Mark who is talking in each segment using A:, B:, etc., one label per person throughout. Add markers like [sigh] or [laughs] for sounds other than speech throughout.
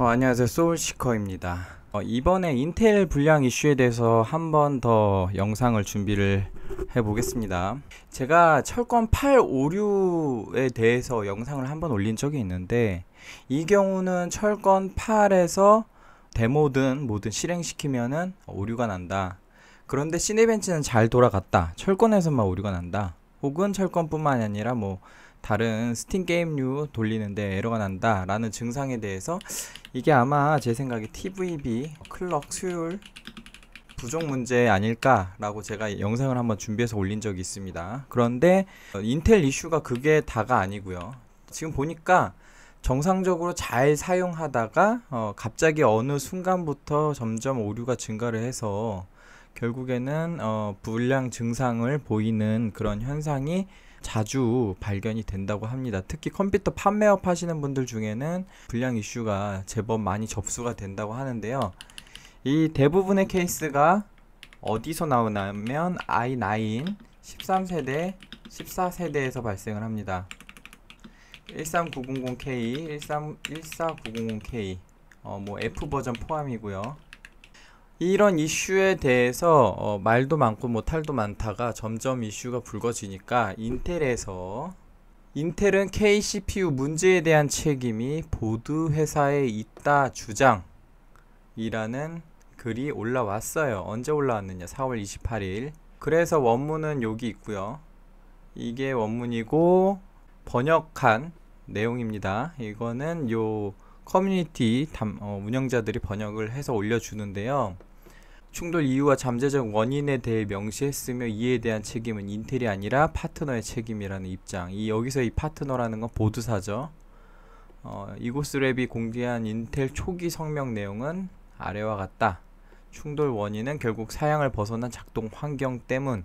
A: 어, 안녕하세요 소울시커입니다 어, 이번에 인텔 불량 이슈에 대해서 한 번 더 영상을 준비를 해 보겠습니다 제가 철권 856에 대해서 영상을 한번 올린 적이 있는데 이 경우는 철권 8에서 데모든 모든 실행시키면은 오류가 난다 그런데 시네벤치는 잘 돌아갔다 철권에서만 오류가 난다 혹은 철권뿐만 아니라 뭐 다른 스팀 게임류 돌리는데 에러가 난다 라는 증상에 대해서 이게 아마 제 생각에 TVB 클럭 수율 부족 문제 아닐까라고 제가 영상을 한번 준비해서 올린 적이 있습니다. 그런데 인텔 이슈가 그게 다가 아니고요. 지금 보니까 정상적으로 잘 사용하다가 어 갑자기 어느 순간부터 점점 오류가 증가를 해서 결국에는 어 불량 증상을 보이는 그런 현상이 자주 발견이 된다고 합니다. 특히 컴퓨터 판매업 하시는 분들 중에는 불량 이슈가 제법 많이 접수가 된다고 하는데요. 이 대부분의 케이스가 어디서 나오냐면 i9 13세대 14세대에서 발생을 합니다. 13900K, 13, 14900K, 어, 뭐 F 버전 포함이고요. 이런 이슈에 대해서 어, 말도 많고 뭐 탈도 많다가 점점 이슈가 불거지니까 인텔에서 인텔은 KCPU 문제에 대한 책임이 보드 회사에 있다 주장이라는 글이 올라왔어요. 언제 올라왔느냐? 4월 28일. 그래서 원문은 여기 있고요. 이게 원문이고 번역한 내용입니다. 이거는 요 커뮤니티 담, 어, 운영자들이 번역을 해서 올려주는데요. 충돌 이유와 잠재적 원인에 대해 명시했으며 이에 대한 책임은 인텔이 아니라 파트너의 책임이라는 입장. 이 여기서 이 파트너라는 건 보드사죠. 어, 이고스랩이 공개한 인텔 초기 성명 내용은 아래와 같다. 충돌 원인은 결국 사양을 벗어난 작동 환경 때문.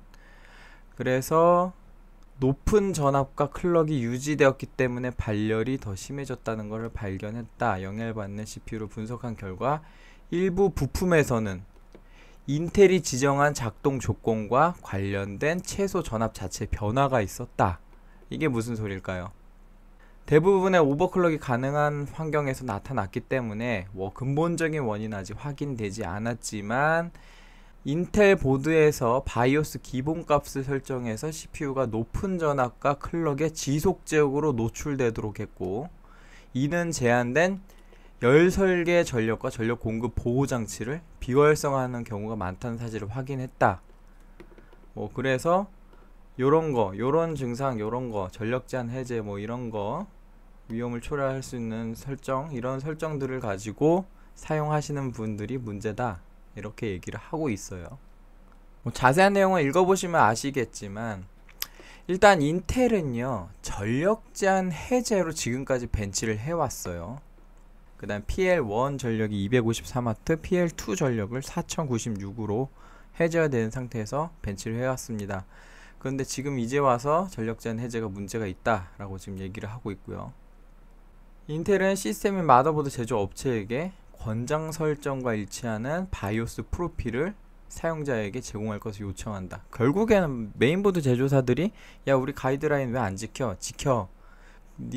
A: 그래서 높은 전압과 클럭이 유지되었기 때문에 발열이 더 심해졌다는 것을 발견했다. 영향을 받는 CPU를 분석한 결과 일부 부품에서는 인텔이 지정한 작동 조건과 관련된 최소 전압 자체 변화가 있었다. 이게 무슨 소릴까요? 대부분의 오버클럭이 가능한 환경에서 나타났기 때문에 뭐 근본적인 원인 은 아직 확인되지 않았지만 인텔 보드에서 바이오스 기본값을 설정해서 CPU가 높은 전압과 클럭에 지속적으로 노출되도록 했고 이는 제한된 열 설계 전력과 전력 공급 보호 장치를 비활성화하는 경우가 많다는 사실을 확인했다. 뭐 그래서 요런 거, 요런 증상, 요런 거, 전력 제한 해제 뭐 이런 거 위험을 초래할 수 있는 설정 이런 설정들을 가지고 사용하시는 분들이 문제다. 이렇게 얘기를 하고 있어요. 뭐 자세한 내용은 읽어보시면 아시겠지만 일단 인텔은요 전력 제한 해제로 지금까지 벤치를 해왔어요. 그 다음 PL1 전력이 2 5 3트 PL2 전력을 4096으로 해제가 된 상태에서 벤치를 해왔습니다. 그런데 지금 이제 와서 전력 제한 해제가 문제가 있다라고 지금 얘기를 하고 있고요. 인텔은 시스템의 마더보드 제조 업체에게 권장 설정과 일치하는 바이오스 프로필을 사용자에게 제공할 것을 요청한다. 결국에는 메인보드 제조사들이 야 우리 가이드라인 왜 안 지켜? 지켜.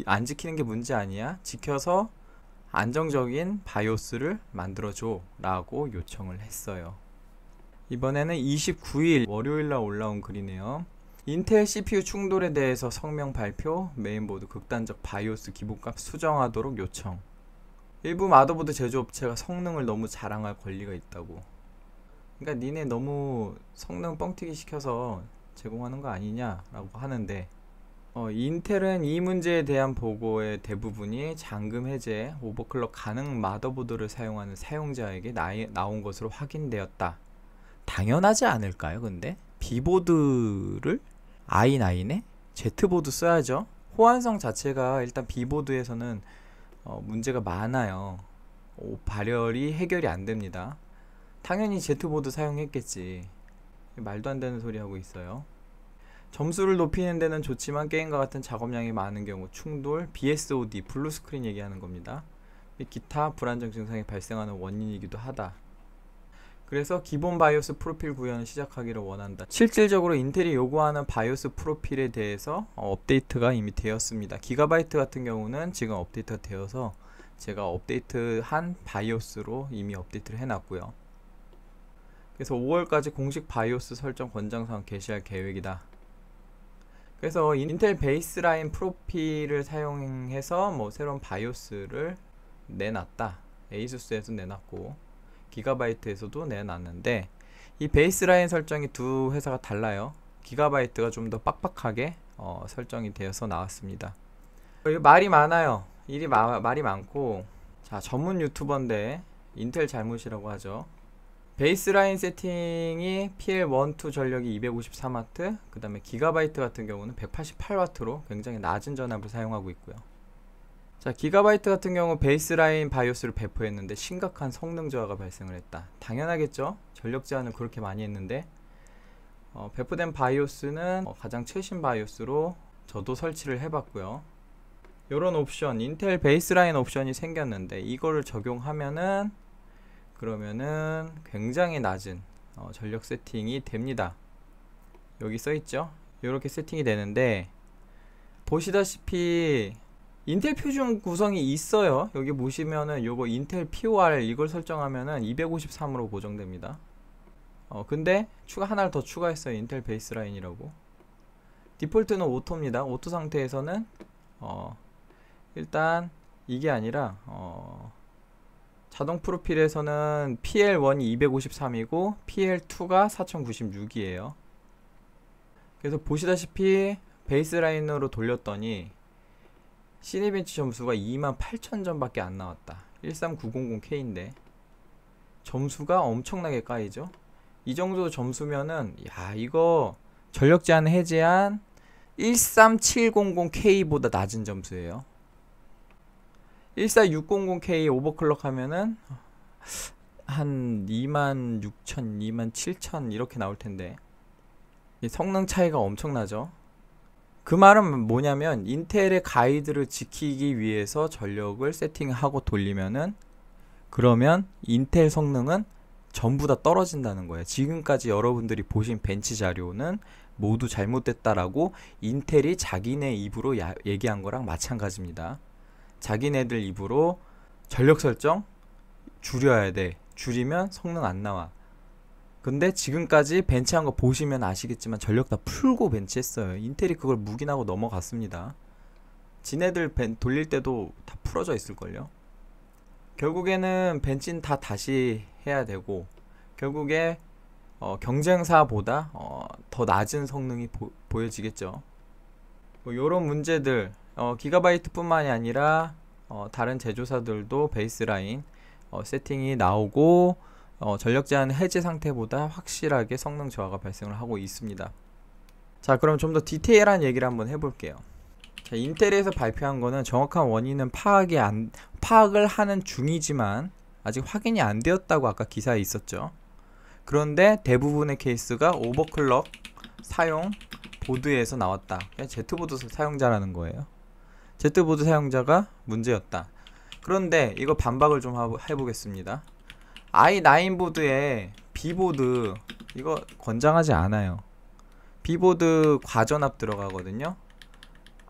A: 안 지키는 게 문제 아니야. 지켜서 안정적인 바이오스를 만들어줘 라고 요청을 했어요. 이번에는 29일 월요일날 올라온 글이네요. 인텔 CPU 충돌에 대해서 성명 발표, 메인보드 극단적 바이오스 기본값 수정하도록 요청. 일부 마더보드 제조업체가 성능을 너무 자랑할 권리가 있다고. 그러니까 니네 너무 성능 뻥튀기 시켜서 제공하는 거 아니냐라고 하는데 어, 인텔은 이 문제에 대한 보고의 대부분이 잠금 해제, 오버클럭 가능 마더보드를 사용하는 사용자에게 나, 나온 것으로 확인되었다. 당연하지 않을까요, 근데? 비보드를 i9에 Z보드 써야죠. 호환성 자체가 일단 비보드에서는 어, 문제가 많아요. 오, 발열이 해결이 안 됩니다. 당연히 Z보드 사용했겠지. 말도 안 되는 소리 하고 있어요. 점수를 높이는 데는 좋지만 게임과 같은 작업량이 많은 경우 충돌, BSOD, 블루스크린 얘기하는 겁니다. 기타 불안정 증상이 발생하는 원인이기도 하다. 그래서 기본 바이오스 프로필 구현을 시작하기를 원한다. 실질적으로 인텔이 요구하는 바이오스 프로필에 대해서 어, 업데이트가 이미 되었습니다. 기가바이트 같은 경우는 지금 업데이트가 되어서 제가 업데이트한 바이오스로 이미 업데이트를 해놨고요. 그래서 5월까지 공식 바이오스 설정 권장사항 게시할 계획이다. 그래서 인텔 베이스라인 프로필을 사용해서 뭐 새로운 바이오스를 내놨다. 에이수스에서 내놨고 기가바이트에서도 내놨는데 이 베이스라인 설정이 두 회사가 달라요. 기가바이트가 좀 더 빡빡하게 어, 설정이 되어서 나왔습니다. 어, 말이 많아요. 일이 마, 말이 많고 자 전문 유튜버인데 인텔 잘못이라고 하죠. 베이스라인 세팅이 PL12 전력이 2 5 3트그 다음에 기가바이트 같은 경우는 1 8 8와트로 굉장히 낮은 전압을 사용하고 있고요. 자, 기가바이트 같은 경우 베이스라인 바이오스를 배포했는데 심각한 성능 저하가 발생을 했다. 당연하겠죠? 전력 제한을 그렇게 많이 했는데 어, 배포된 바이오스는 어, 가장 최신 바이오스로 저도 설치를 해봤고요. 이런 옵션, 인텔 베이스라인 옵션이 생겼는데 이거를 적용하면은 그러면은 굉장히 낮은 어, 전력 세팅이 됩니다 여기 써있죠 이렇게 세팅이 되는데 보시다시피 인텔 표준 구성이 있어요 여기 보시면은 요거 인텔 POR 이걸 설정하면은 253으로 고정됩니다 어 근데 추가 하나를 더 추가했어요 인텔 베이스라인이라고 디폴트는 오토입니다 오토 상태에서는 어 일단 이게 아니라 어 자동 프로필에서는 PL1이 253이고 PL2가 4096이에요. 그래서 보시다시피 베이스라인으로 돌렸더니 시네벤치 점수가 28,000점밖에 안 나왔다. 13900K인데 점수가 엄청나게 까이죠. 이 정도 점수면은 야 이거 전력 제한 해제한 13700K보다 낮은 점수예요. 14600K 오버클럭 하면은 한 26000, 27000 이렇게 나올 텐데 성능 차이가 엄청나죠. 그 말은 뭐냐면 인텔의 가이드를 지키기 위해서 전력을 세팅하고 돌리면은 그러면 인텔 성능은 전부 다 떨어진다는 거예요. 지금까지 여러분들이 보신 벤치 자료는 모두 잘못됐다라고 인텔이 자기네 입으로 야, 얘기한 거랑 마찬가지입니다. 자기네들 입으로 전력 설정 줄여야 돼. 줄이면 성능 안 나와. 근데 지금까지 벤치한 거 보시면 아시겠지만 전력 다 풀고 벤치했어요. 인텔이 그걸 묵인하고 넘어갔습니다. 지네들 벤, 돌릴 때도 다 풀어져 있을걸요. 결국에는 벤치는 다 다시 해야 되고 결국에 어, 경쟁사보다 어, 더 낮은 성능이 보, 여지겠죠 뭐 이런 문제들 어, 기가바이트뿐만이 아니라 어, 다른 제조사들도 베이스라인 어, 세팅이 나오고 어, 전력 제한 해제 상태보다 확실하게 성능 저하가 발생을 하고 있습니다. 자 그럼 좀 더 디테일한 얘기를 한번 해볼게요. 자, 인텔에서 발표한 거는 정확한 원인은 파악이 안, 파악을 하는 중이지만 아직 확인이 안 되었다고 아까 기사에 있었죠. 그런데 대부분의 케이스가 오버클럭 사용 보드에서 나왔다. 그냥 제트보드 사용자라는 거예요. 제트보드 사용자가 문제였다. 그런데 이거 반박을 좀 해보겠습니다. i9 보드에 B보드 이거 권장하지 않아요. B보드 과전압 들어가거든요.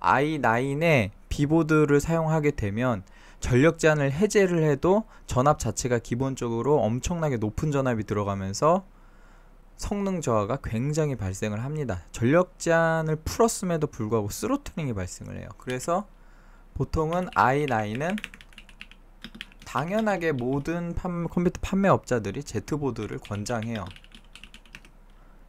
A: i9에 B보드를 사용하게 되면 전력 제한을 해제를 해도 전압 자체가 기본적으로 엄청나게 높은 전압이 들어가면서 성능 저하가 굉장히 발생을 합니다. 전력 제한을 풀었음에도 불구하고 쓰로틀링이 발생을 해요. 그래서 보통은 i9은 당연하게 모든 판, 컴퓨터 판매업자들이 Z보드를 권장해요.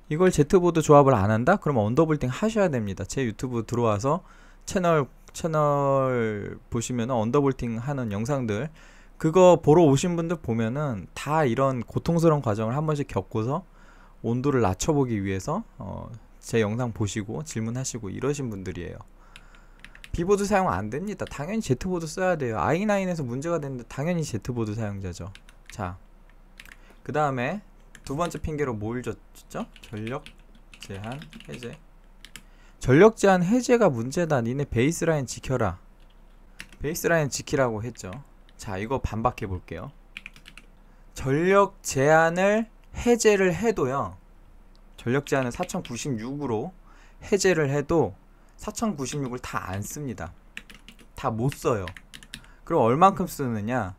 A: 이걸 Z보드 조합을 안 한다? 그럼 언더볼팅 하셔야 됩니다. 제 유튜브 들어와서 채널 채널 보시면 언더볼팅 하는 영상들 그거 보러 오신 분들 보면은 다 이런 고통스러운 과정을 한 번씩 겪고서 온도를 낮춰보기 위해서 어, 제 영상 보시고 질문하시고 이러신 분들이에요. B보드 사용 안 됩니다. 당연히 Z보드 써야 돼요. i9에서 문제가 됐는데 당연히 Z보드 사용자죠. 자, 그 다음에 두 번째 핑계로 뭘 줬죠? 전력 제한 해제. 전력 제한 해제가 문제다. 니네 베이스라인 지켜라. 베이스라인 지키라고 했죠. 자, 이거 반박해 볼게요. 전력 제한을 해제를 해도요. 전력 제한을 4096으로 해제를 해도 4096을 다 안 씁니다. 다 못 써요. 그럼 얼만큼 쓰느냐?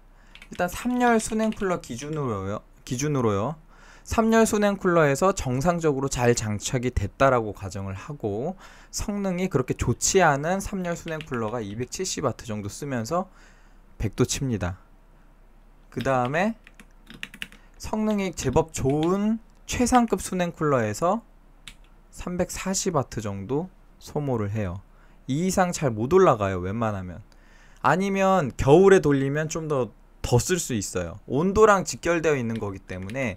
A: 일단 3열 순행 쿨러 기준으로요. 기준으로요. 3열 순행 쿨러에서 정상적으로 잘 장착이 됐다라고 가정을 하고 성능이 그렇게 좋지 않은 3열 순행 쿨러가 270W 정도 쓰면서 100도 칩니다. 그 다음에 성능이 제법 좋은 최상급 순행 쿨러에서 340W 정도 소모를 해요. 이 이상 잘 못 올라가요. 웬만하면. 아니면 겨울에 돌리면 좀 더 더 쓸 수 있어요. 온도랑 직결되어 있는 거기 때문에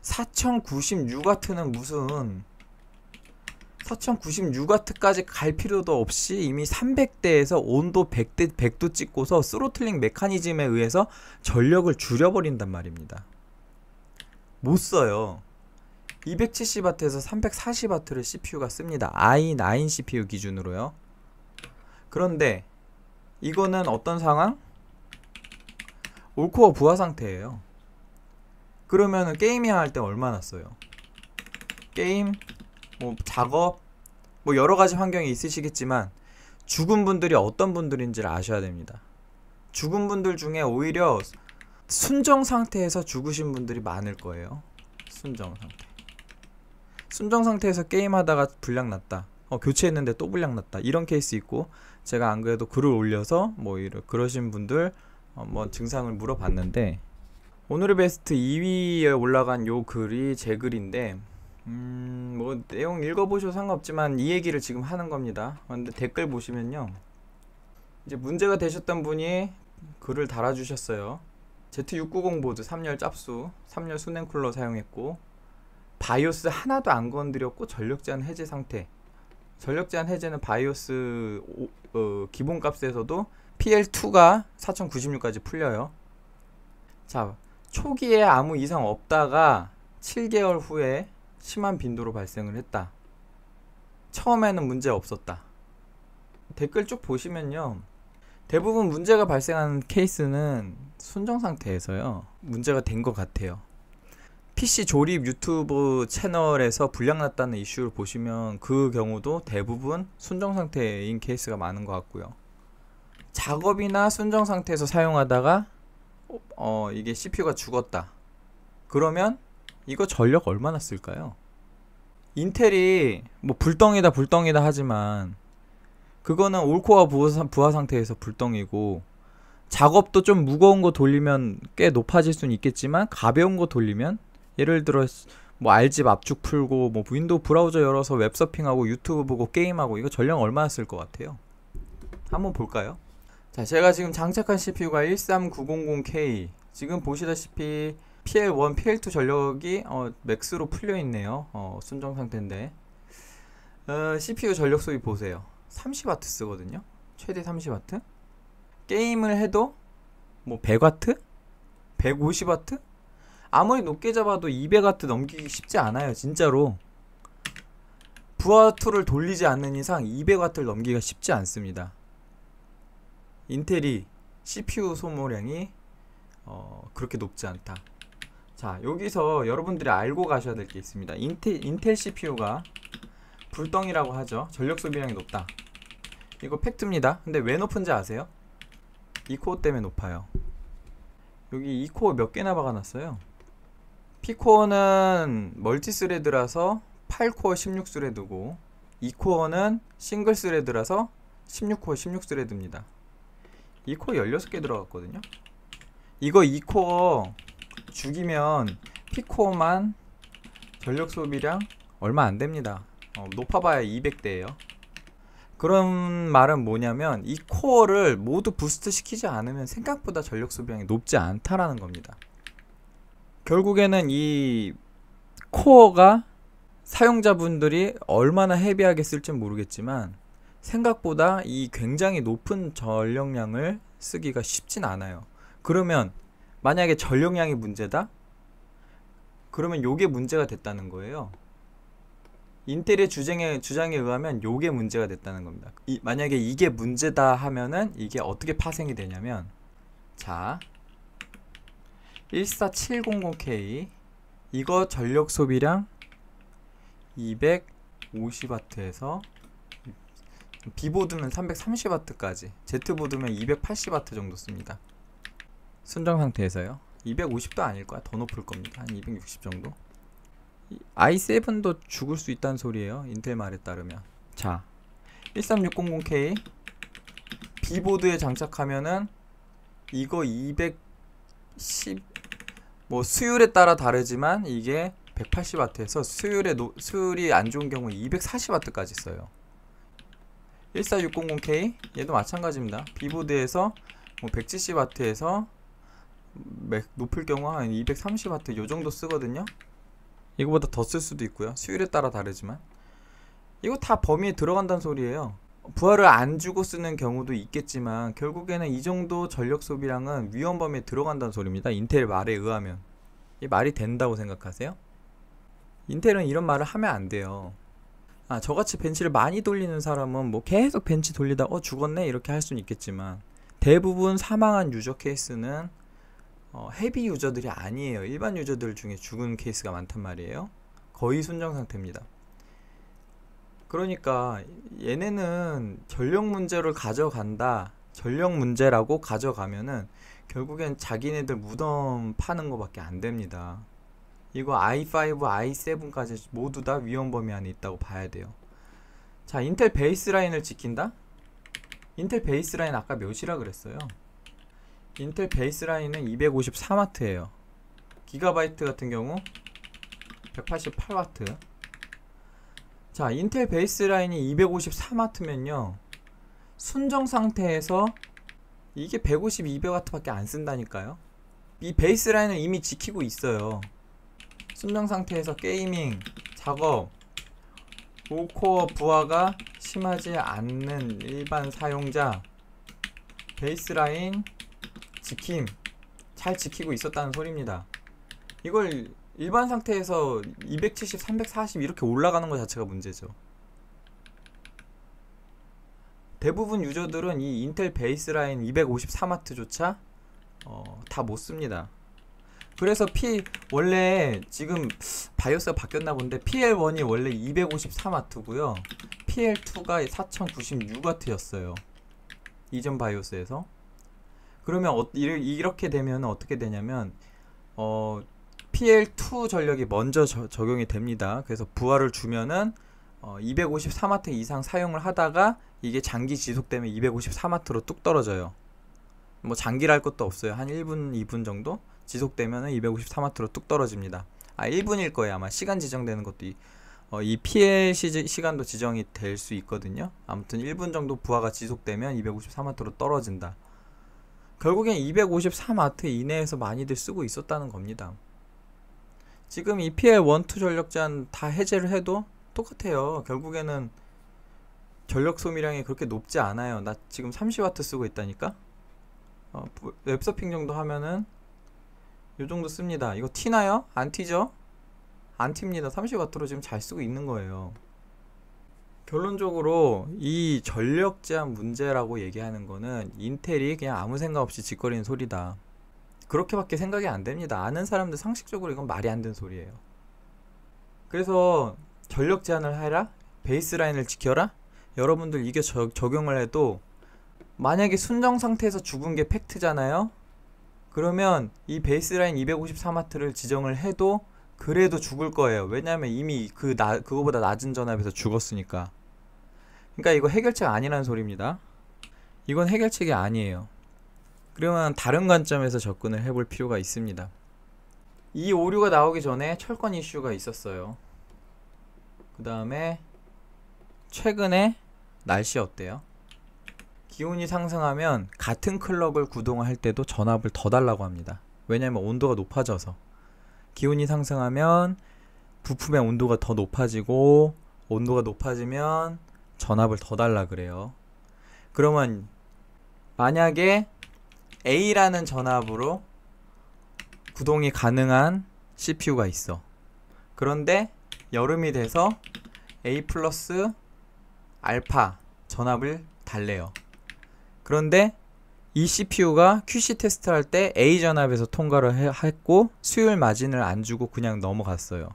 A: 4096 와트는 무슨 4096 와트까지 갈 필요도 없이 이미 300대에서 온도 100대 100도 찍고서 스로틀링 메커니즘에 의해서 전력을 줄여버린단 말입니다. 못 써요. 270W에서 340W를 CPU가 씁니다. i9 CPU 기준으로요. 그런데 이거는 어떤 상황? 올코어 부하 상태예요. 그러면 게임이 할 때 얼마나 써요? 게임, 뭐 작업, 뭐 여러 가지 환경이 있으시겠지만 죽은 분들이 어떤 분들인지를 아셔야 됩니다. 죽은 분들 중에 오히려 순정 상태에서 죽으신 분들이 많을 거예요. 순정 상태. 순정 상태에서 게임하다가 불량 났다. 어, 교체했는데 또 불량 났다. 이런 케이스 있고 제가 안 그래도 글을 올려서 뭐 이런 그러신 분들 어, 뭐 증상을 물어봤는데 오늘의 베스트 2위에 올라간 요 글이 제 글인데 음, 뭐 내용 읽어보셔도 상관없지만 이 얘기를 지금 하는 겁니다. 근데 댓글 보시면요. 이제 문제가 되셨던 분이 글을 달아주셨어요. Z690 보드 3열 짭수, 3열 수냉쿨러 사용했고 바이오스 하나도 안 건드렸고 전력 제한 해제 상태. 전력 제한 해제는 바이오스 오, 어, 기본값에서도 PL2가 4096까지 풀려요. 자, 초기에 아무 이상 없다가 7개월 후에 심한 빈도로 발생을 했다. 처음에는 문제 없었다. 댓글 쭉 보시면요. 대부분 문제가 발생하는 케이스는 순정 상태에서요. 문제가 된 것 같아요. PC 조립 유튜브 채널에서 불량 났다는 이슈를 보시면 그 경우도 대부분 순정 상태인 케이스가 많은 것 같고요. 작업이나 순정 상태에서 사용하다가 어 이게 CPU가 죽었다. 그러면 이거 전력 얼마나 쓸까요? 인텔이 뭐 불덩이다 불덩이다 하지만 그거는 올코어 부하 상태에서 불덩이고 작업도 좀 무거운 거 돌리면 꽤 높아질 수는 있겠지만 가벼운 거 돌리면 예를 들어 뭐 알집 압축 풀고 뭐 윈도우 브라우저 열어서 웹 서핑하고 유튜브 보고 게임하고 이거 전량 얼마나 쓸 것 같아요? 한번 볼까요? 자, 제가 지금 장착한 CPU가 13900K. 지금 보시다시피 PL1, PL2 전력이 어, 맥스로 풀려 있네요. 어, 순정 상태인데. 어, CPU 전력 소비 보세요. 30W 쓰거든요. 최대 30W. 게임을 해도 뭐 100W? 150W? 아무리 높게 잡아도 2 0 0와트 넘기기 쉽지 않아요 진짜로 부하툴를 돌리지 않는 이상 2 0 0와트를 넘기기가 쉽지 않습니다 인텔이 CPU 소모량이 어, 그렇게 높지 않다 자 여기서 여러분들이 알고 가셔야 될 게 있습니다 인텔, 인텔 CPU가 불덩이라고 하죠 전력 소비량이 높다 이거 팩트입니다 근데 왜 높은지 아세요? 이코어 때문에 높아요 여기 이코어 몇 개나 박아놨어요 P코어는 멀티 스레드라서 8코어 16스레드고 2코어는 싱글 스레드라서 16코어 16스레드입니다. 2코어 16개 들어갔거든요. 이거 2코어 죽이면 P코어만 전력 소비량 얼마 안 됩니다. 어, 높아봐야 200대예요. 그런 말은 뭐냐면 이 코어를 모두 부스트 시키지 않으면 생각보다 전력 소비량이 높지 않다라는 겁니다. 결국에는 이 코어가 사용자분들이 얼마나 헤비하게 쓸진 모르겠지만 생각보다 이 굉장히 높은 전력량을 쓰기가 쉽진 않아요. 그러면 만약에 전력량이 문제다? 그러면 요게 문제가 됐다는 거예요. 인텔의 주장에, 주장에 의하면 요게 문제가 됐다는 겁니다. 이, 만약에 이게 문제다 하면은 이게 어떻게 파생이 되냐면 자, 14700K 이거 전력 소비량 250W에서 B보드는 330W까지 Z보드면 280W 정도 씁니다 순정 상태에서요 250도 아닐 거야 더 높을 겁니다 한 260 정도 i7도 죽을 수 있다는 소리예요 인텔 말에 따르면 자 13600K B보드에 장착하면은 이거 210뭐 수율에 따라 다르지만 이게 180W에서 수율의 노, 수율이 안 좋은 경우 240W까지 써요. 14600K 얘도 마찬가지입니다. 비보드에서 뭐 170W에서 높을 경우 한 230W 요 정도 쓰거든요. 이거보다 더 쓸 수도 있고요. 수율에 따라 다르지만 이거 다 범위에 들어간다는 소리예요. 부하를 안 주고 쓰는 경우도 있겠지만 결국에는 이 정도 전력 소비량은 위험 범위에 들어간다는 소리입니다. 인텔 말에 의하면 이 말이 된다고 생각하세요? 인텔은 이런 말을 하면 안 돼요. 아 저같이 벤치를 많이 돌리는 사람은 뭐 계속 벤치 돌리다 어 죽었네 이렇게 할 수는 있겠지만 대부분 사망한 유저 케이스는 어, 헤비 유저들이 아니에요. 일반 유저들 중에 죽은 케이스가 많단 말이에요. 거의 순정 상태입니다. 그러니까 얘네는 전력 문제를 가져간다. 전력 문제라고 가져가면은 결국엔 자기네들 무덤 파는 거밖에 안 됩니다. 이거 i5, i7까지 모두 다 위험 범위 안에 있다고 봐야 돼요. 자, 인텔 베이스라인을 지킨다? 인텔 베이스라인 아까 몇이라 그랬어요? 인텔 베이스라인은 2 5 4와트예요 기가바이트 같은 경우 1 8 8와트 자 인텔 베이스라인이 2 5 4 3트면요 순정 상태에서 이게 1 5 2 200와트 밖에안 쓴다니까요 이 베이스라인을 이미 지키고 있어요 순정 상태에서 게이밍, 작업, 5코어 부하가 심하지 않는 일반 사용자 베이스라인 지킴 잘 지키고 있었다는 소리입니다 이걸 일반 상태에서 270, 340 이렇게 올라가는 것 자체가 문제죠. 대부분 유저들은 이 인텔 베이스라인 2 5 4마트조차 어, 다 못 씁니다. 그래서 P 원래 지금 바이오스가 바뀌었나 본데 PL1이 원래 2 5 4마트고요 PL2가 4 0 9 6트였어요 이전 바이오스에서. 그러면 어, 이렇게 되면 어떻게 되냐면 어, PL2 전력이 먼저 저, 적용이 됩니다. 그래서 부하를 주면은 어, 2 5 3마트 이상 사용을 하다가 이게 장기 지속되면 2 5 3마트로뚝 떨어져요. 뭐장기를할 것도 없어요. 한 1분, 2분 정도 지속되면은 2 5 3마트로뚝 떨어집니다. 아 1분일 거예요. 아마 시간 지정되는 것도 이, 어, 이 피해 시, 시간도 지정이 될 수 있거든요. 아무튼 1분 정도 부하가 지속되면 2 5 3마트로 떨어진다. 결국엔 2 5 3마트 이내에서 많이들 쓰고 있었다는 겁니다. 지금 EPL 1, 2 전력 제한 다 해제를 해도 똑같아요. 결국에는 전력 소비량이 그렇게 높지 않아요. 나 지금 30W 쓰고 있다니까? 어, 웹서핑 정도 하면은 요 정도 씁니다. 이거 티나요? 안 튀죠? 안 튑니다. 30W로 지금 잘 쓰고 있는 거예요. 결론적으로 이 전력 제한 문제라고 얘기하는 거는 인텔이 그냥 아무 생각 없이 짓거리는 소리다. 그렇게밖에 생각이 안 됩니다. 아는 사람들 상식적으로 이건 말이 안 되는 소리예요. 그래서 전력 제한을 해라, 베이스 라인을 지켜라. 여러분들 이게 저, 적용을 해도 만약에 순정 상태에서 죽은 게 팩트잖아요. 그러면 이 베이스 라인 2 5 4마트를 지정을 해도 그래도 죽을 거예요. 왜냐하면 이미 그 나, 그거보다 낮은 전압에서 죽었으니까. 그러니까 이거 해결책 아니라는 소리입니다. 이건 해결책이 아니에요. 그러면 다른 관점에서 접근을 해볼 필요가 있습니다. 이 오류가 나오기 전에 철권 이슈가 있었어요. 그 다음에 최근에 날씨 어때요? 기온이 상승하면 같은 클럭을 구동할 때도 전압을 더 달라고 합니다. 왜냐하면 온도가 높아져서 기온이 상승하면 부품의 온도가 더 높아지고 온도가 높아지면 전압을 더 달라 그래요. 그러면 만약에 A라는 전압으로 구동이 가능한 CPU가 있어. 그런데 여름이 돼서 A 플러스 알파 전압을 달래요. 그런데 이 CPU가 QC 테스트할 때 A 전압에서 통과를 했고 수율 마진을 안 주고 그냥 넘어갔어요.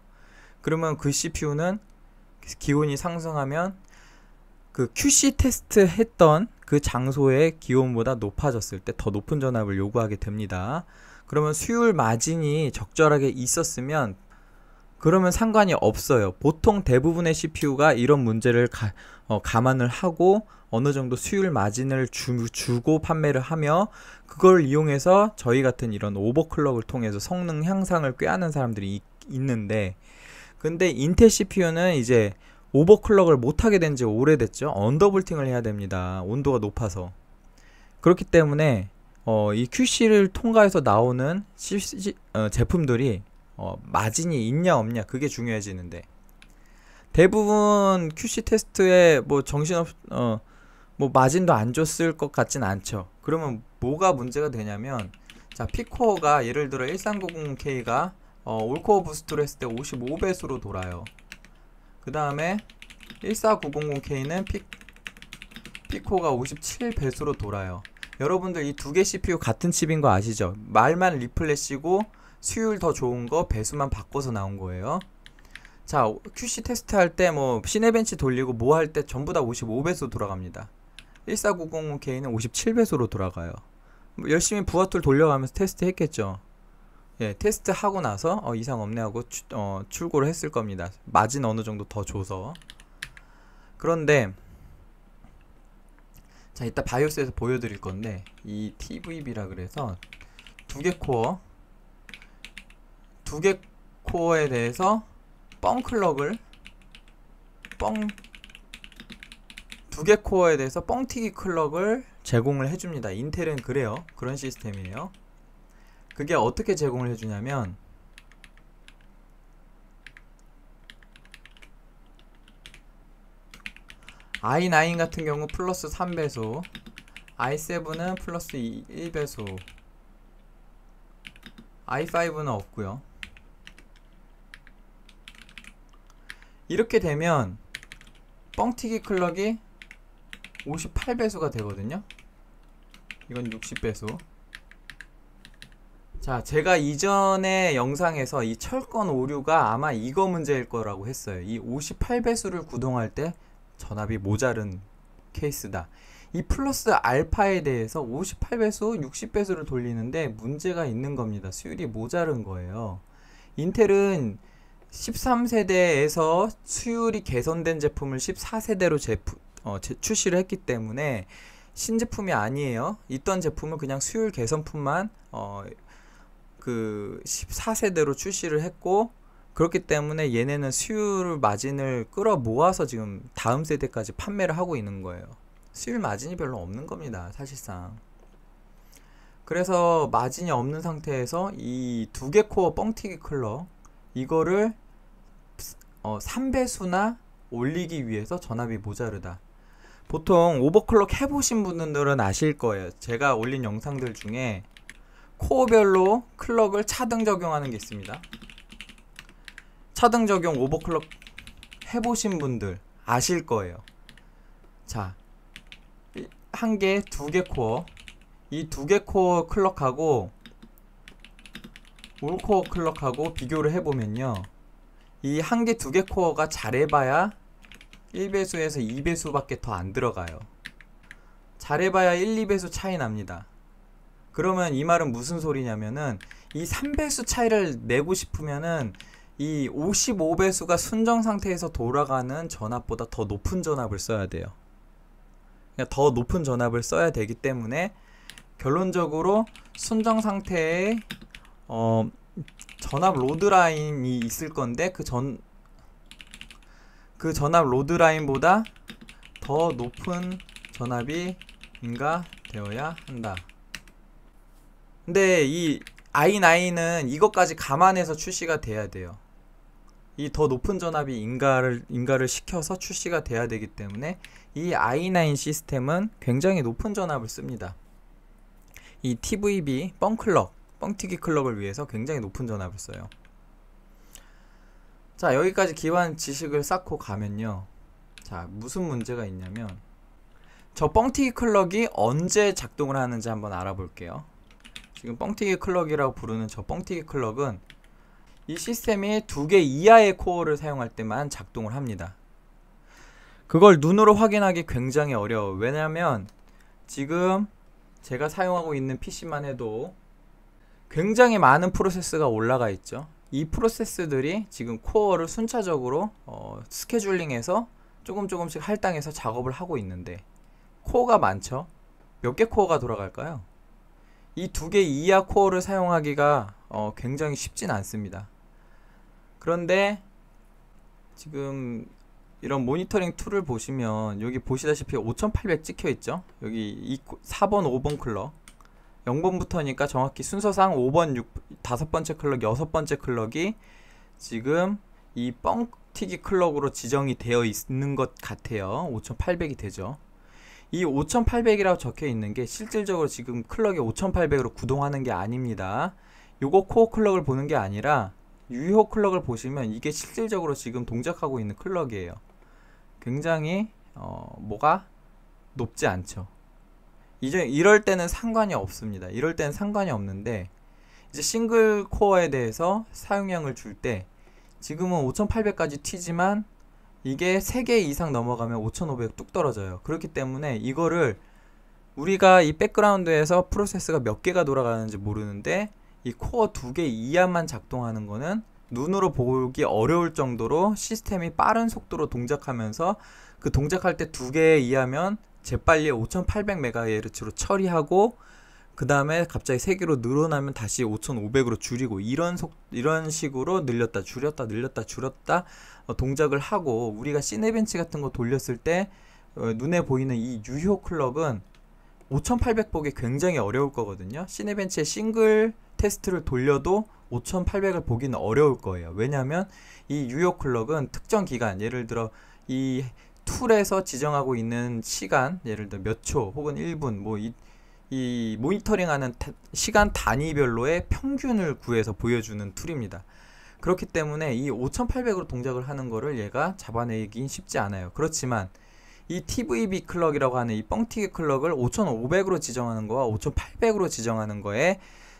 A: 그러면 그 CPU는 기온이 상승하면 그 QC 테스트 했던 그 장소의 기온보다 높아졌을 때 더 높은 전압을 요구하게 됩니다. 그러면 수율 마진이 적절하게 있었으면 그러면 상관이 없어요. 보통 대부분의 CPU가 이런 문제를 가, 어, 감안을 하고 어느 정도 수율 마진을 주, 주고 판매를 하며 그걸 이용해서 저희 같은 이런 오버클럭을 통해서 성능 향상을 꾀하는 사람들이 있, 있는데 근데 인텔 CPU는 이제 오버클럭을 못하게 된 지 오래됐죠. 언더볼팅을 해야 됩니다. 온도가 높아서. 그렇기 때문에 어, 이 QC를 통과해서 나오는 시, 시, 어, 제품들이 어, 마진이 있냐 없냐 그게 중요해지는데 대부분 QC 테스트에 뭐 정신없 어, 뭐 마진도 안 줬을 것 같진 않죠. 그러면 뭐가 문제가 되냐면 자 피코어가 예를 들어 1390K가 어, 올코어 부스트로 했을 때 55배수로 돌아요. 그 다음에 14900K는 피, 피코가 57배수로 돌아요. 여러분들 이 두 개 CPU 같은 칩인 거 아시죠? 말만 리플래시고 수율 더 좋은 거 배수만 바꿔서 나온 거예요. 자, QC 테스트 할때 뭐 시네벤치 돌리고 뭐 할 때 전부 다 55배수 돌아갑니다. 14900K는 57배수로 돌아가요. 뭐 열심히 부하툴 돌려가면서 테스트 했겠죠. 예, 테스트 하고 나서 어, 이상 없네 하고 추, 어, 출고를 했을 겁니다. 마진 어느 정도 더 줘서. 그런데 자 이따 바이오스에서 보여드릴 건데 이 TVB라 그래서 두 개 코어 두 개 코어에 대해서 뻥클럭을 뻥 두 개 코어에 대해서 뻥튀기 클럭을 제공을 해줍니다. 인텔은 그래요. 그런 시스템이에요. 그게 어떻게 제공을 해주냐면 i9 같은 경우 플러스 3배소 i7은 플러스 1배소 i5는 없고요 이렇게 되면 뻥튀기 클럭이 5 8배수가 되거든요 이건 6 0배수 자, 제가 이전의 영상에서 이 철권 오류가 아마 이거 문제일 거라고 했어요. 이 58배수를 구동할 때 전압이 모자른 케이스다. 이 플러스 알파에 대해서 58배수, 60배수를 돌리는데 문제가 있는 겁니다. 수율이 모자른 거예요. 인텔은 13세대에서 수율이 개선된 제품을 14세대로 제품, 어, 제, 출시를 했기 때문에 신제품이 아니에요. 있던 제품을 그냥 수율 개선품만 어, 그 14세대로 출시를 했고 그렇기 때문에 얘네는 수율 마진을 끌어 모아서 지금 다음 세대까지 판매를 하고 있는 거예요. 수율 마진이 별로 없는 겁니다. 사실상. 그래서 마진이 없는 상태에서 이 두 개 코어 뻥튀기 클러 이거를 어, 3배수나 올리기 위해서 전압이 모자르다. 보통 오버클럭 해보신 분들은 아실 거예요. 제가 올린 영상들 중에 코어별로 클럭을 차등 적용하는 게 있습니다. 차등 적용 오버클럭 해보신 분들 아실 거예요. 자, 한 개, 두 개 코어. 이 두 개 코어 클럭하고 올코어 클럭하고 비교를 해보면요. 이 한 개, 두 개 코어가 잘해봐야 1배수에서 2배수밖에 더 안 들어가요. 잘해봐야 1, 2배수 차이 납니다. 그러면 이 말은 무슨 소리냐면은 이 3배수 차이를 내고 싶으면은 이 55배수가 순정 상태에서 돌아가는 전압보다 더 높은 전압을 써야 돼요. 그러니까 더 높은 전압을 써야 되기 때문에 결론적으로 순정 상태에 어 전압 로드 라인이 있을 건데 그전그 그 전압 로드 라인보다 더 높은 전압이 인가 되어야 한다. 근데 이 i9은 이것까지 감안해서 출시가 돼야 돼요. 이 더 높은 전압이 인가를 인가를 시켜서 출시가 돼야 되기 때문에 이 i9 시스템은 굉장히 높은 전압을 씁니다. 이 TVB 뻥클럭, 뻥튀기 클럭을 위해서 굉장히 높은 전압을 써요. 자, 여기까지 기반 지식을 쌓고 가면요. 자, 무슨 문제가 있냐면 저 뻥튀기 클럭이 언제 작동을 하는지 한번 알아볼게요. 지금 뻥튀기 클럭이라고 부르는 저 뻥튀기 클럭은 이 시스템이 두 개 이하의 코어를 사용할 때만 작동을 합니다. 그걸 눈으로 확인하기 굉장히 어려워. 왜냐면 하 지금 제가 사용하고 있는 PC만 해도 굉장히 많은 프로세스가 올라가 있죠. 이 프로세스들이 지금 코어를 순차적으로 어, 스케줄링해서 조금 조금씩 할당해서 작업을 하고 있는데 코어가 많죠. 몇 개 코어가 돌아갈까요? 이두개 이하 코어를 사용하기가 어, 굉장히 쉽진 않습니다. 그런데 지금 이런 모니터링 툴을 보시면 여기 보시다시피 5800 찍혀 있죠? 여기 4번, 5번 클럭 0번부터니까 정확히 순서상 5번, 6, 다 번째 클럭, 6 번째 클럭이 지금 이 뻥튀기 클럭으로 지정이 되어 있는 것 같아요. 5800이 되죠. 이 5800이라고 적혀 있는 게 실질적으로 지금 클럭이 5800으로 구동하는 게 아닙니다. 요거 코어 클럭을 보는 게 아니라 유효 클럭을 보시면 이게 실질적으로 지금 동작하고 있는 클럭이에요. 굉장히 어, 뭐가 높지 않죠. 이제 이럴 때는 상관이 없습니다. 이럴 때는 상관이 없는데 이제 싱글 코어에 대해서 사용량을 줄 때 지금은 5800까지 튀지만 이게 3개 이상 넘어가면 5,500 뚝 떨어져요. 그렇기 때문에 이거를 우리가 이 백그라운드에서 프로세스가 몇 개가 돌아가는지 모르는데 이 코어 2개 이하만 작동하는 거는 눈으로 보기 어려울 정도로 시스템이 빠른 속도로 동작하면서 그 동작할 때2개 이하면 재빨리 5800MHz로 처리하고 그 다음에 갑자기 세 개로 늘어나면 다시 5,500으로 줄이고 이런 속 이런 식으로 늘렸다 줄였다 늘렸다 줄였다 어, 동작을 하고 우리가 시네벤치 같은 거 돌렸을 때 어, 눈에 보이는 이 유효 클럭은 5,800보기 굉장히 어려울 거거든요. 시네벤치의 싱글 테스트를 돌려도 5,800을 보기는 어려울 거예요. 왜냐하면 이 유효 클럭은 특정 기간 예를 들어 이 툴에서 지정하고 있는 시간 예를 들어 몇 초 혹은 1분 뭐이 이 모니터링하는 시간 단위별로의 평균을 구해서 보여주는 툴입니다. 그렇기 때문에 이 5800으로 동작을 하는 거를 얘가 잡아내긴 쉽지 않아요. 그렇지만 이 TVB 클럭이라고 하는 이 뻥튀기 클럭을 5500으로 지정하는 거와 5800으로 지정하는 거에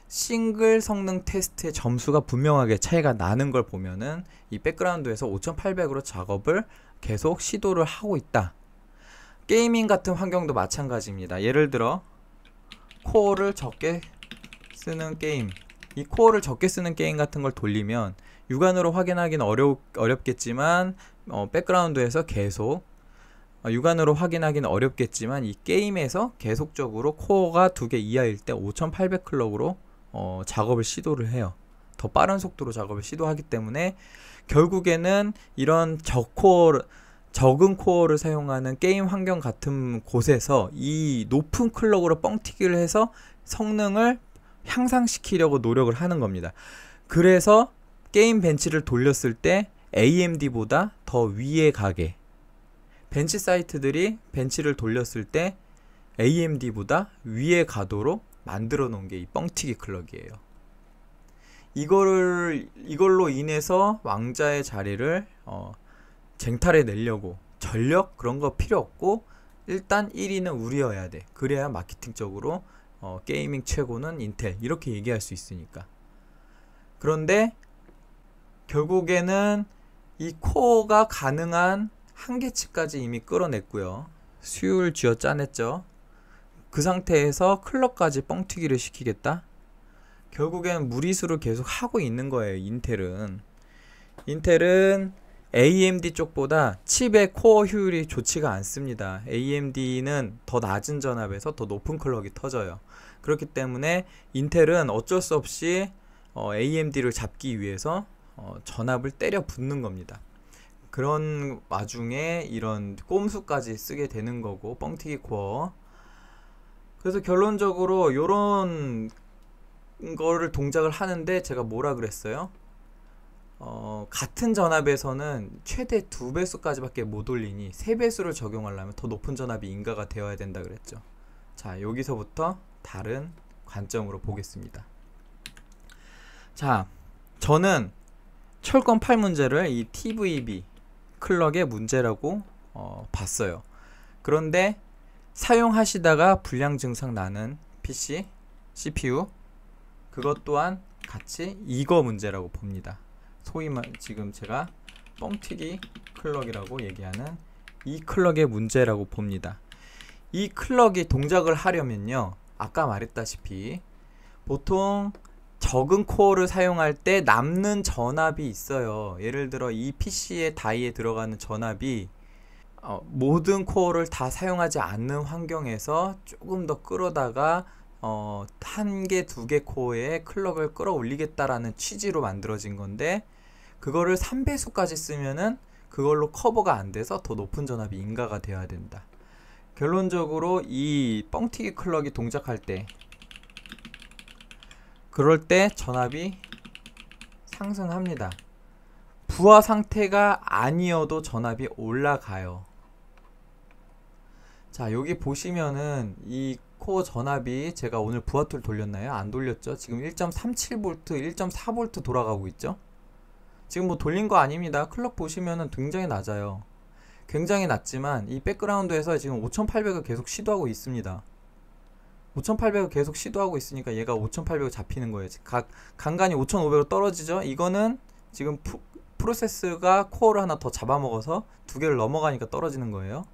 A: 싱글 성능 테스트의 점수가 분명하게 차이가 나는 걸 보면은 이 백그라운드에서 5800으로 작업을 계속 시도를 하고 있다. 게이밍 같은 환경도 마찬가지입니다. 예를 들어 코어를 적게 쓰는 게임 이 코어를 적게 쓰는 게임 같은 걸 돌리면 육안으로 확인하기는 어려, 어렵겠지만 어, 백그라운드에서 계속 어, 육안으로 확인하기는 어렵겠지만 이 게임에서 계속적으로 코어가 두 개 이하일 때 5800클럭으로 어, 작업을 시도를 해요 더 빠른 속도로 작업을 시도하기 때문에 결국에는 이런 저코어 적은 코어를 사용하는 게임 환경 같은 곳에서 이 높은 클럭으로 뻥튀기를 해서 성능을 향상시키려고 노력을 하는 겁니다. 그래서 게임 벤치를 돌렸을 때 AMD보다 더 위에 가게 벤치 사이트들이 벤치를 돌렸을 때 AMD보다 위에 가도록 만들어 놓은 게 이 뻥튀기 클럭이에요. 이거를 이걸로 인해서 왕자의 자리를 어, 쟁탈해 내려고 전력 그런 거 필요 없고 일단 1위는 우리여야 돼. 그래야 마케팅적으로 어, 게이밍 최고는 인텔 이렇게 얘기할 수 있으니까. 그런데 결국에는 이 코어가 가능한 한계치까지 이미 끌어냈고요. 수율 쥐어 짜냈죠. 그 상태에서 클럽까지 뻥튀기를 시키겠다? 결국엔 무리수를 계속 하고 있는 거예요, 인텔은. 인텔은 AMD 쪽보다 칩의 코어 효율이 좋지가 않습니다. AMD는 더 낮은 전압에서 더 높은 클럭이 터져요. 그렇기 때문에 인텔은 어쩔 수 없이 어, AMD를 잡기 위해서 어, 전압을 때려 붙는 겁니다. 그런 와중에 이런 꼼수까지 쓰게 되는 거고 뻥튀기 코어. 그래서 결론적으로 이런 거를 동작을 하는데 제가 뭐라 그랬어요? 어, 같은 전압에서는 최대 두 배수까지밖에 못 올리니 세 배수를 적용하려면 더 높은 전압이 인가가 되어야 된다 그랬죠. 자, 여기서부터 다른 관점으로 보겠습니다. 자, 저는 철권 8문제를 이 TVB 클럭의 문제라고 어, 봤어요. 그런데 사용하시다가 불량 증상 나는 PC, CPU 그것 또한 같이 이거 문제라고 봅니다. 소위 말 지금 제가 뻥튀기 클럭이라고 얘기하는 이 클럭의 문제라고 봅니다. 이 클럭이 동작을 하려면요. 아까 말했다시피 보통 적은 코어를 사용할 때 남는 전압이 있어요. 예를 들어 이 PC의 다이에 들어가는 전압이 어, 모든 코어를 다 사용하지 않는 환경에서 조금 더 끌어다가 어, 한 개, 두 개 코어에 클럭을 끌어올리겠다라는 취지로 만들어진 건데 그거를 3배수까지 쓰면은 그걸로 커버가 안 돼서 더 높은 전압이 인가가 되어야 된다. 결론적으로 이 뻥튀기 클럭이 동작할 때 그럴 때 전압이 상승합니다. 부하 상태가 아니어도 전압이 올라가요. 자 여기 보시면은 이 코어 전압이 제가 오늘 부하툴 돌렸나요? 안 돌렸죠? 지금 1.37V, 1.4V 돌아가고 있죠? 지금 뭐 돌린 거 아닙니다. 클럭 보시면은 굉장히 낮아요. 굉장히 낮지만 이 백그라운드에서 지금 5800을 계속 시도하고 있습니다. 5800을 계속 시도하고 있으니까 얘가 5800을 잡히는 거예요. 각, 간간이 5500으로 떨어지죠. 이거는 지금 프, 프로세스가 코어를 하나 더 잡아먹어서 두 개를 넘어가니까 떨어지는 거예요.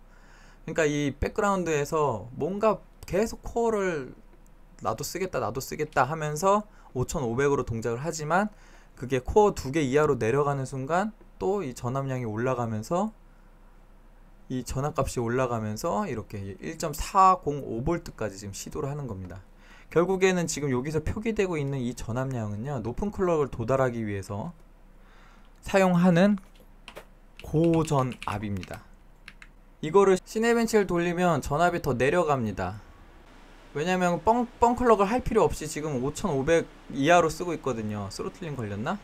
A: 그러니까 이 백그라운드에서 뭔가 계속 코어를 나도 쓰겠다 나도 쓰겠다 하면서 5500으로 동작을 하지만 그게 코어 두 개 이하로 내려가는 순간 또 이 전압량이 올라가면서 이 전압값이 올라가면서 이렇게 1.405V까지 지금 시도를 하는 겁니다. 결국에는 지금 여기서 표기되고 있는 이 전압량은요. 높은 클럭을 도달하기 위해서 사용하는 고전압입니다. 이거를 시네벤치를 돌리면 전압이 더 내려갑니다. 왜냐면 뻥, 뻥클럭을 할 필요 없이 지금 5500 이하로 쓰고 있거든요 스로틀링 걸렸나?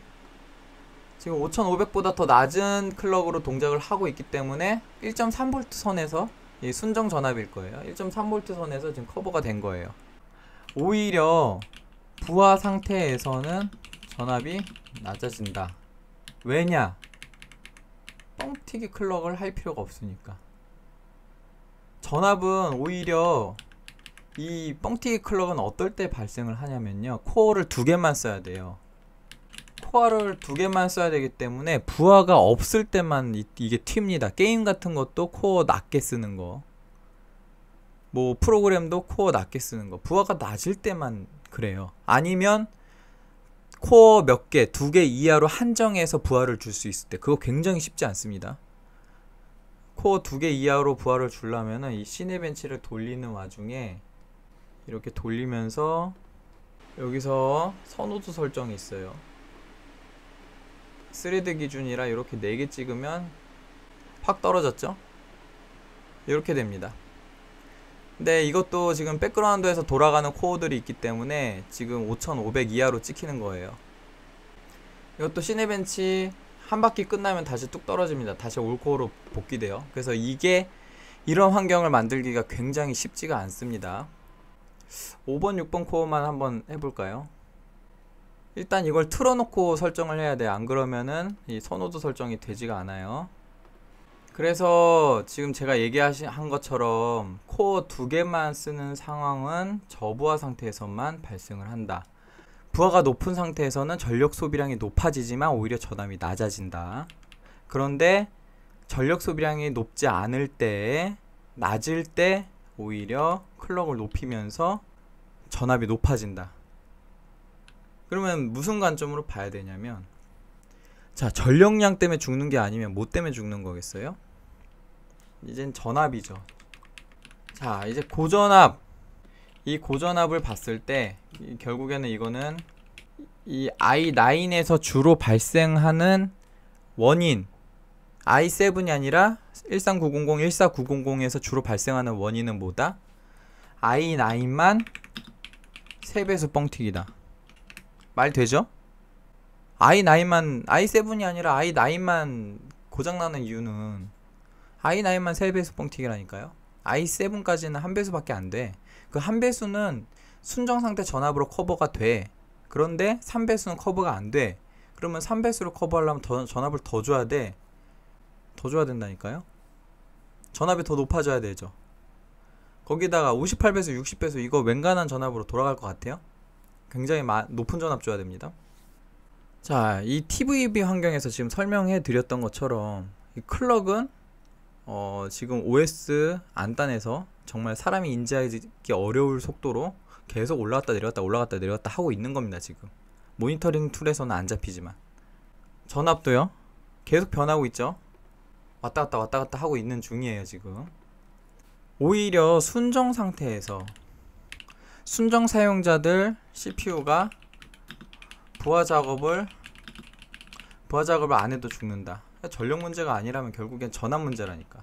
A: 지금 5500보다 더 낮은 클럭으로 동작을 하고 있기 때문에 1.3V 선에서 순정 전압일 거예요 1.3V 선에서 지금 커버가 된 거예요 오히려 부하 상태에서는 전압이 낮아진다 왜냐 뻥튀기 클럭을 할 필요가 없으니까 전압은 오히려 이 뻥튀기 클럭은 어떨 때 발생을 하냐면요 코어를 두 개만 써야 돼요 코어를 두 개만 써야 되기 때문에 부하가 없을 때만 이, 게 튑니다 게임 같은 것도 코어 낮게 쓰는 거 뭐 프로그램도 코어 낮게 쓰는 거 부하가 낮을 때만 그래요 아니면 코어 몇 개, 두 개 이하로 한정해서 부하를 줄 수 있을 때 그거 굉장히 쉽지 않습니다 코어 두 개 이하로 부하를 주려면은 이 시네벤치를 돌리는 와중에 이렇게 돌리면서 여기서 선호도 설정이 있어요 3D 기준이라 이렇게 4개 찍으면 확 떨어졌죠 이렇게 됩니다 근데 이것도 지금 백그라운드에서 돌아가는 코어들이 있기 때문에 지금 5500 이하로 찍히는 거예요 이것도 시네벤치 한 바퀴 끝나면 다시 뚝 떨어집니다 다시 올코어로 복귀돼요 그래서 이게 이런 환경을 만들기가 굉장히 쉽지가 않습니다 5번, 6번 코어만 한번 해볼까요? 일단 이걸 틀어놓고 설정을 해야 돼. 안 그러면은 이 선호도 설정이 되지가 않아요. 그래서 지금 제가 얘기한 것처럼 코어 두 개만 쓰는 상황은 저부하 상태에서만 발생을 한다. 부하가 높은 상태에서는 전력 소비량이 높아지지만 오히려 저담이 낮아진다. 그런데 전력 소비량이 높지 않을 때, 낮을 때 오히려 클럭을 높이면서 전압이 높아진다. 그러면 무슨 관점으로 봐야 되냐면 자 전력량 때문에 죽는 게 아니면 뭐 때문에 죽는 거겠어요? 이젠 전압이죠. 자 이제 고전압 이 고전압을 봤을 때 결국에는 이거는 이 I9에서 주로 발생하는 원인 i7이 아니라 13900, 14900에서 주로 발생하는 원인은 뭐다? i9만 3배수 뻥튀기다. 말 되죠? i9만, i7이 아니라 i9만 고장나는 이유는 i9만 3배수 뻥튀기라니까요. i7까지는 한 배수밖에 안 돼. 그 한 배수는 순정 상태 전압으로 커버가 돼. 그런데 3배수는 커버가 안 돼. 그러면 3배수로 커버하려면 더, 전압을 더 줘야 돼. 더 줘야 된다니까요. 전압이 더 높아져야 되죠. 거기다가 58배수, 60배수 이거 웬간한 전압으로 돌아갈 것 같아요. 굉장히 높은 전압 줘야 됩니다. 자, 이 TVB 환경에서 지금 설명해 드렸던 것처럼 이 클럭은 어, 지금 OS 안단에서 정말 사람이 인지하기 어려울 속도로 계속 올라갔다 내려갔다 올라갔다 내려갔다 하고 있는 겁니다, 지금. 모니터링 툴에서는 안 잡히지만. 전압도요. 계속 변하고 있죠. 왔다 갔다 왔다 갔다 하고 있는 중이에요 지금 오히려 순정 상태에서 순정 사용자들 CPU가 부하 작업을 부하 작업을 안 해도 죽는다 전력 문제가 아니라면 결국엔 전압 문제라니까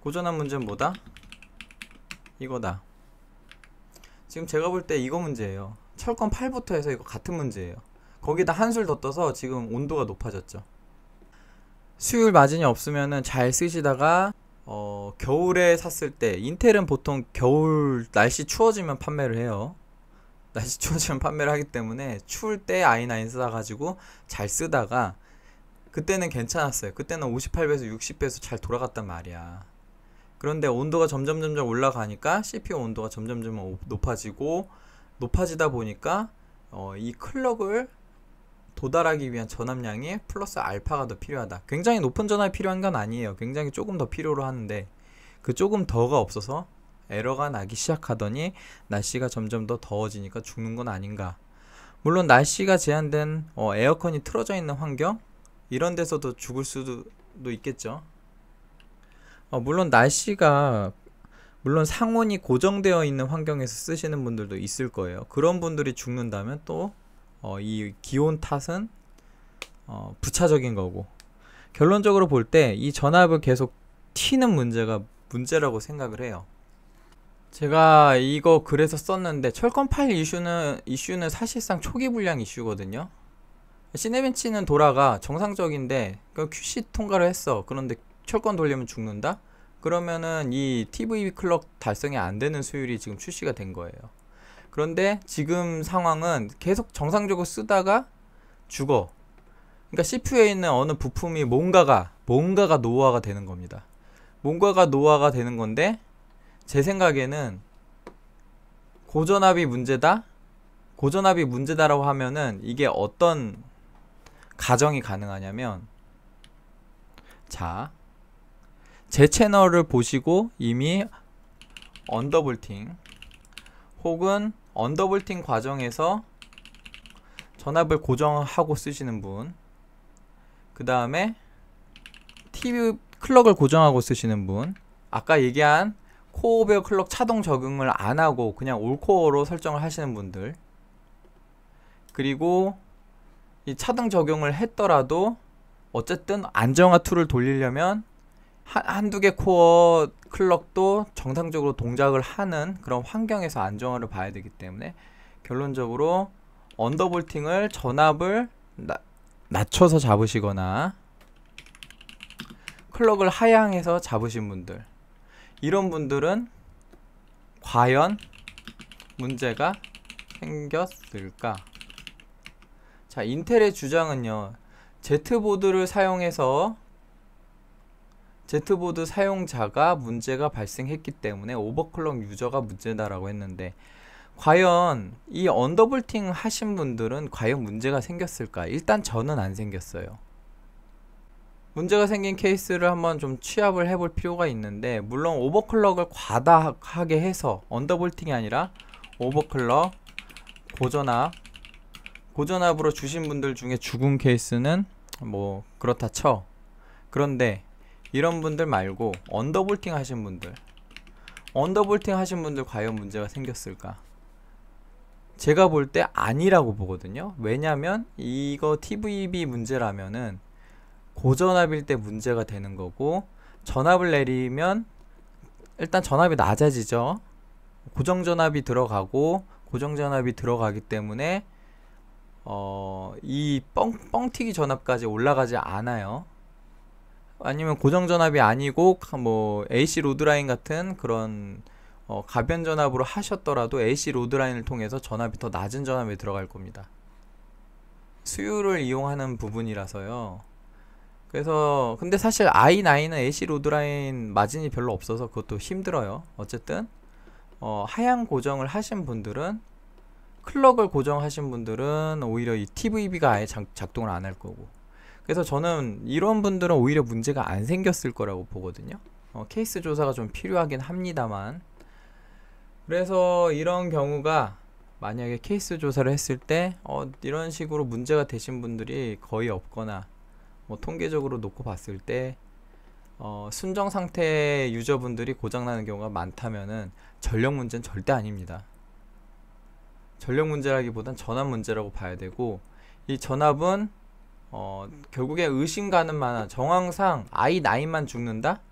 A: 고전압 문제는 뭐다? 이거다 지금 제가 볼 때 이거 문제예요 철권 8부터 해서 이거 같은 문제예요 거기다 한술 더 떠서 지금 온도가 높아졌죠 수율 마진이 없으면은 잘 쓰시다가 어, 겨울에 샀을 때 인텔은 보통 겨울 날씨 추워지면 판매를 해요. 날씨 [laughs] 추워지면 판매를 하기 때문에 추울 때 i9 써가지고 잘 쓰다가 그때는 괜찮았어요. 그때는 58배에서 60배에서 잘 돌아갔단 말이야. 그런데 온도가 점점 점점 올라가니까 CPU 온도가 점점 점 높아지고 높아지다 보니까 어, 이 클럭을 도달하기 위한 전압량이 플러스 알파가 더 필요하다. 굉장히 높은 전압이 필요한 건 아니에요. 굉장히 조금 더 필요로 하는데 그 조금 더가 없어서 에러가 나기 시작하더니 날씨가 점점 더 더워지니까 죽는 건 아닌가. 물론 날씨가 제한된 어, 에어컨이 틀어져 있는 환경 이런 데서도 죽을 수도 있겠죠. 어, 물론 날씨가 물론 상온이 고정되어 있는 환경에서 쓰시는 분들도 있을 거예요. 그런 분들이 죽는다면 또 어, 이 기온 탓은 어, 부차적인 거고 결론적으로 볼 때 이 전압을 계속 튀는 문제가 문제라고 생각을 해요. 제가 이거 그래서 썼는데 철권 8 이슈는 이슈는 사실상 초기 불량 이슈거든요. 시네벤치는 돌아가 정상적인데 그 QC 통과를 했어. 그런데 철권 돌리면 죽는다? 그러면은 이 t v 클럭 달성이 안 되는 수율이 지금 출시가 된 거예요. 그런데 지금 상황은 계속 정상적으로 쓰다가 죽어. 그러니까 CPU에 있는 어느 부품이 뭔가가 뭔가가 노화가 되는 겁니다. 뭔가가 노화가 되는 건데 제 생각에는 고전압이 문제다. 고전압이 문제다라고 하면은 이게 어떤 가정이 가능하냐면 자, 제 채널을 보시고 이미 언더볼팅 혹은 언더볼팅 과정에서 전압을 고정하고 쓰시는 분그 다음에 TV 클럭을 고정하고 쓰시는 분 아까 얘기한 코어베어 클럭 차동 적응을 안하고 그냥 올코어로 설정을 하시는 분들 그리고 이 차등 적용을 했더라도 어쨌든 안정화 툴을 돌리려면 한, 두개 코어 클럭도 정상적으로 동작을 하는 그런 환경에서 안정화를 봐야 되기 때문에 결론적으로 언더볼팅을 전압을 나, 낮춰서 잡으시거나 클럭을 하향해서 잡으신 분들 이런 분들은 과연 문제가 생겼을까? 자 인텔의 주장은요 Z보드를 사용해서 제트보드 사용자가 문제가 발생했기 때문에 오버클럭 유저가 문제다라고 했는데 과연 이언더볼팅 하신 분들은 과연 문제가 생겼을까? 일단 저는 안 생겼어요. 문제가 생긴 케이스를 한번 좀 취합을 해볼 필요가 있는데 물론 오버클럭을 과다하게 해서 언더볼팅이 아니라 오버클럭 고전압 고전압으로 주신 분들 중에 죽은 케이스는 뭐 그렇다 쳐 그런데 이런 분들 말고 언더볼팅 하신 분들 언더볼팅 하신 분들 과연 문제가 생겼을까 제가 볼 때 아니라고 보거든요 왜냐면 이거 TVB 문제라면은 고전압일 때 문제가 되는 거고 전압을 내리면 일단 전압이 낮아지죠 고정전압이 들어가고 고정전압이 들어가기 때문에 어, 이 뻥, 뻥튀기 전압까지 올라가지 않아요 아니면 고정 전압이 아니고 뭐 AC 로드라인 같은 그런 어, 가변 전압으로 하셨더라도 AC 로드라인을 통해서 전압이 더 낮은 전압에 들어갈 겁니다. 수유를 이용하는 부분이라서요. 그래서 근데 사실 i9은 AC 로드라인 마진이 별로 없어서 그것도 힘들어요. 어쨌든 어, 하향 고정을 하신 분들은 클럭을 고정하신 분들은 오히려 이 TVB가 아예 작, 작동을 안 할 거고 그래서 저는 이런 분들은 오히려 문제가 안 생겼을 거라고 보거든요. 어, 케이스 조사가 좀 필요하긴 합니다만. 그래서 이런 경우가 만약에 케이스 조사를 했을 때 어, 이런 식으로 문제가 되신 분들이 거의 없거나 뭐 통계적으로 놓고 봤을 때 어, 순정 상태 유저분들이 고장나는 경우가 많다면은 전력 문제는 절대 아닙니다. 전력 문제라기보단 전압 문제라고 봐야 되고 이 전압은 어, 결국에 의심가는 만한 정황상 i 9만 죽는다?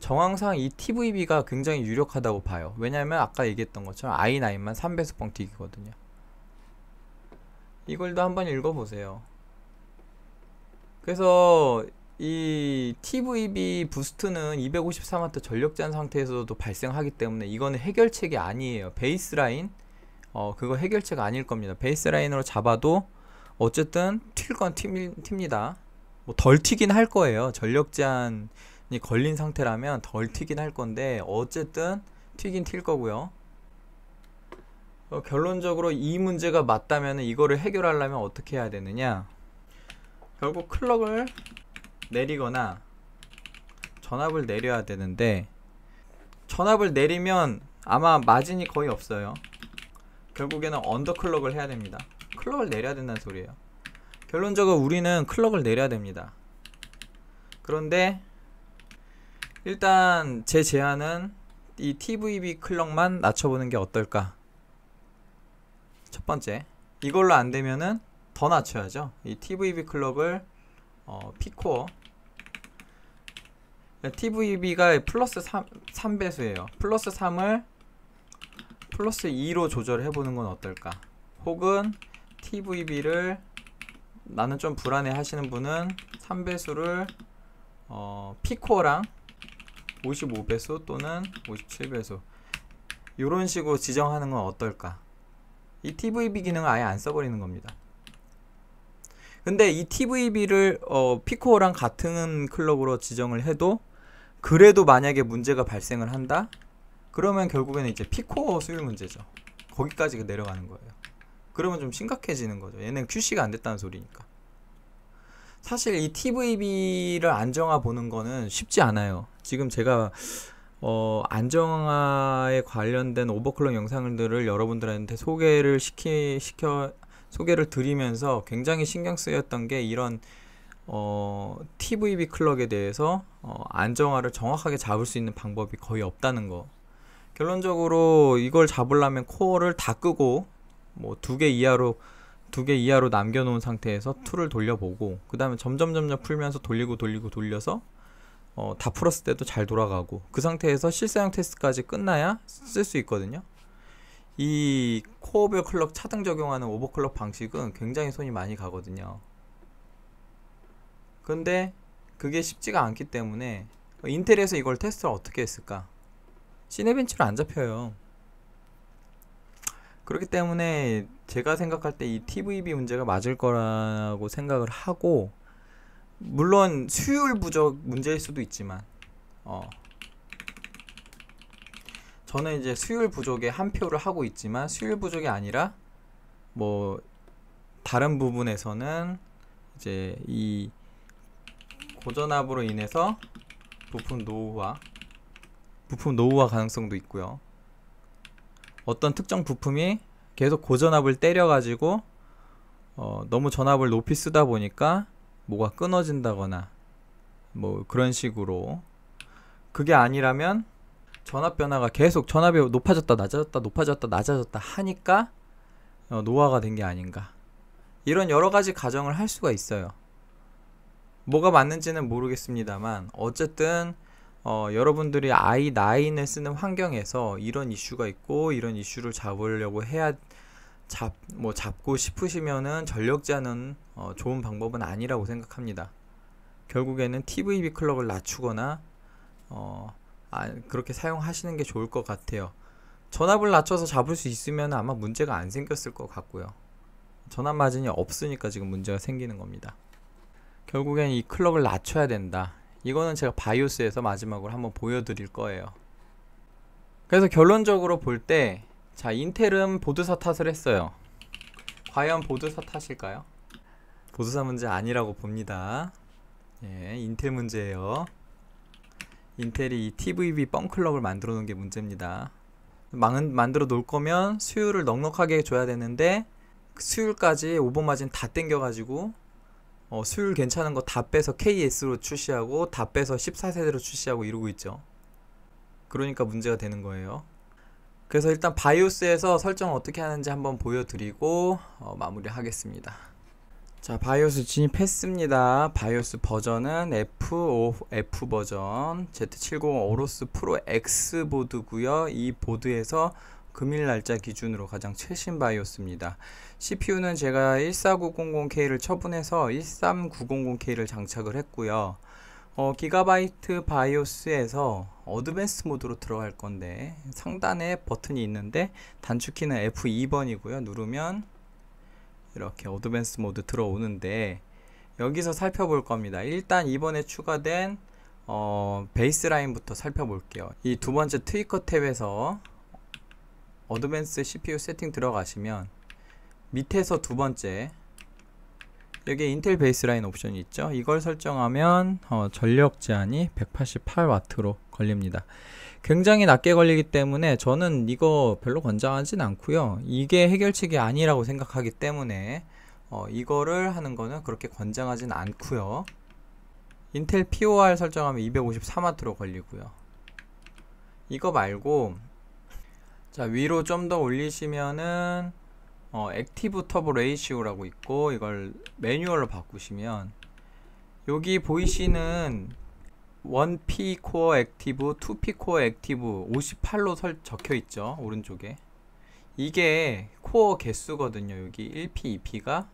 A: 정황상 이 TVB가 굉장히 유력하다고 봐요. 왜냐면 아까 얘기했던 것처럼 i 9만3배수 뻥튀기거든요. 이걸도 한번 읽어보세요. 그래서 이 TVB 부스트는 253W 전력잔 상태에서도 발생하기 때문에 이거는 해결책이 아니에요. 베이스라인 어 그거 해결책 아닐 겁니다. 베이스라인으로 잡아도 어쨌든 튈건 팁니다. 뭐덜 튀긴 할 거예요. 전력 제한이 걸린 상태라면 덜 튀긴 할 건데 어쨌든 튀긴 튈 거고요. 어, 결론적으로 이 문제가 맞다면 이거를 해결하려면 어떻게 해야 되느냐? 결국 클럭을 내리거나 전압을 내려야 되는데 전압을 내리면 아마 마진이 거의 없어요. 결국에는 언더클럭을 해야 됩니다. 클럭을 내려야 된다는 소리예요 결론적으로 우리는 클럭을 내려야 됩니다 그런데 일단 제 제안은 이 TVB 클럭만 낮춰보는 게 어떨까 첫 번째 이걸로 안 되면은 더 낮춰야죠 이 TVB 클럭을 어, P코어 TVB가 플러스 3, 3배수예요 플러스 3을 플러스 2로 조절해보는 건 어떨까 혹은 TVB를 나는 좀 불안해 하시는 분은 3배수를 어, 피코랑 55배수 또는 57배수 이런 식으로 지정하는 건 어떨까 이 TVB 기능을 아예 안 써버리는 겁니다 근데 이 TVB를 어, 피코랑 같은 클럽으로 지정을 해도 그래도 만약에 문제가 발생을 한다 그러면 결국에는 이제 피코어 수율 문제죠 거기까지 내려가는 거예요 그러면 좀 심각해지는 거죠. 얘는 QC가 안 됐다는 소리니까. 사실 이 TVB를 안정화 보는 거는 쉽지 않아요. 지금 제가 어, 안정화에 관련된 오버클럭 영상들을 여러분들한테 소개를 시키, 시켜, 소개를 드리면서 굉장히 신경 쓰였던 게 이런 어, TVB 클럭에 대해서 어, 안정화를 정확하게 잡을 수 있는 방법이 거의 없다는 거. 결론적으로 이걸 잡으려면 코어를 다 끄고 뭐두개 이하로 두 개 이하로 남겨놓은 상태에서 툴을 돌려보고 그 다음에 점점 점점 풀면서 돌리고 돌리고 돌려서 어, 다 풀었을 때도 잘 돌아가고 그 상태에서 실사용 테스트까지 끝나야 쓸 수 있거든요. 이 코어오버클럭 차등 적용하는 오버클럭 방식은 굉장히 손이 많이 가거든요. 근데 그게 쉽지가 않기 때문에 인텔에서 이걸 테스트를 어떻게 했을까? 시네벤치로 안 잡혀요. 그렇기 때문에 제가 생각할 때 이 TVB 문제가 맞을 거라고 생각을 하고 물론 수율 부족 문제일 수도 있지만 어 저는 이제 수율 부족에 한 표를 하고 있지만 수율 부족이 아니라 뭐 다른 부분에서는 이제 이 고전압으로 인해서 부품 노후화 부품 노후화 가능성도 있고요. 어떤 특정 부품이 계속 고전압을 때려가지고 어, 너무 전압을 높이 쓰다 보니까 뭐가 끊어진다거나 뭐 그런 식으로 그게 아니라면 전압 변화가 계속 전압이 높아졌다 낮아졌다 높아졌다 낮아졌다 하니까 어, 노화가 된 게 아닌가 이런 여러 가지 가정을 할 수가 있어요. 뭐가 맞는지는 모르겠습니다만 어쨌든 어, 여러분들이 i 9나을 쓰는 환경에서 이런 이슈가 있고 이런 이슈를 잡으려고 해야 잡 뭐 잡고 싶으시면은 전력 자는 어, 좋은 방법은 아니라고 생각합니다. 결국에는 TVB 클럭을 낮추거나 어, 아, 그렇게 사용하시는 게 좋을 것 같아요. 전압을 낮춰서 잡을 수 있으면 아마 문제가 안 생겼을 것 같고요. 전압 마진이 없으니까 지금 문제가 생기는 겁니다. 결국엔 이 클럭을 낮춰야 된다. 이거는 제가 바이오스에서 마지막으로 한번 보여드릴 거예요. 그래서 결론적으로 볼때자 인텔은 보드사 탓을 했어요. 과연 보드사 탓일까요? 보드사 문제 아니라고 봅니다. 예, 인텔 문제예요. 인텔이 이 TVB 뻥클럽을 만들어 놓은 게 문제입니다. 망은 만들어 놓을 거면 수율을 넉넉하게 줘야 되는데 수율까지 오버마진 다 땡겨가지고 어, 수율 괜찮은 거 다 빼서 KS로 출시하고 다 빼서 14세대로 출시하고 이러고 있죠. 그러니까 문제가 되는 거예요. 그래서 일단 바이오스에서 설정을 어떻게 하는지 한번 보여드리고 어, 마무리하겠습니다. 자, 바이오스 진입했습니다. 바이오스 버전은 F5, F 버전 Z750 오로스 프로 X 보드고요. 이 보드에서 금일 날짜 기준으로 가장 최신 바이오스입니다. CPU는 제가 14900K를 처분해서 13900K를 장착을 했고요. 어, 기가바이트 바이오스에서 어드밴스 모드로 들어갈 건데 상단에 버튼이 있는데 단축키는 F2번이고요. 누르면 이렇게 어드밴스 모드 들어오는데 여기서 살펴볼 겁니다. 일단 이번에 추가된 어, 베이스라인부터 살펴볼게요. 이 두 번째 트위커 탭에서 어드밴스 CPU 세팅 들어가시면 밑에서 두 번째 여기 인텔 베이스라인 옵션이 있죠 이걸 설정하면 어, 전력 제한이 1 8 8와트로 걸립니다 굉장히 낮게 걸리기 때문에 저는 이거 별로 권장하진 않고요 이게 해결책이 아니라고 생각하기 때문에 어, 이거를 하는 거는 그렇게 권장하진 않고요 인텔 POR 설정하면 253W로 걸리고요 이거 말고 자 위로 좀 더 올리시면은 어, 액티브 터보 레이시오라고 있고 이걸 매뉴얼로 바꾸시면 여기 보이시는 1P 코어 액티브, 2P 코어 액티브 58로 설, 적혀 있죠. 오른쪽에. 이게 코어 개수거든요. 여기 1P, 2P가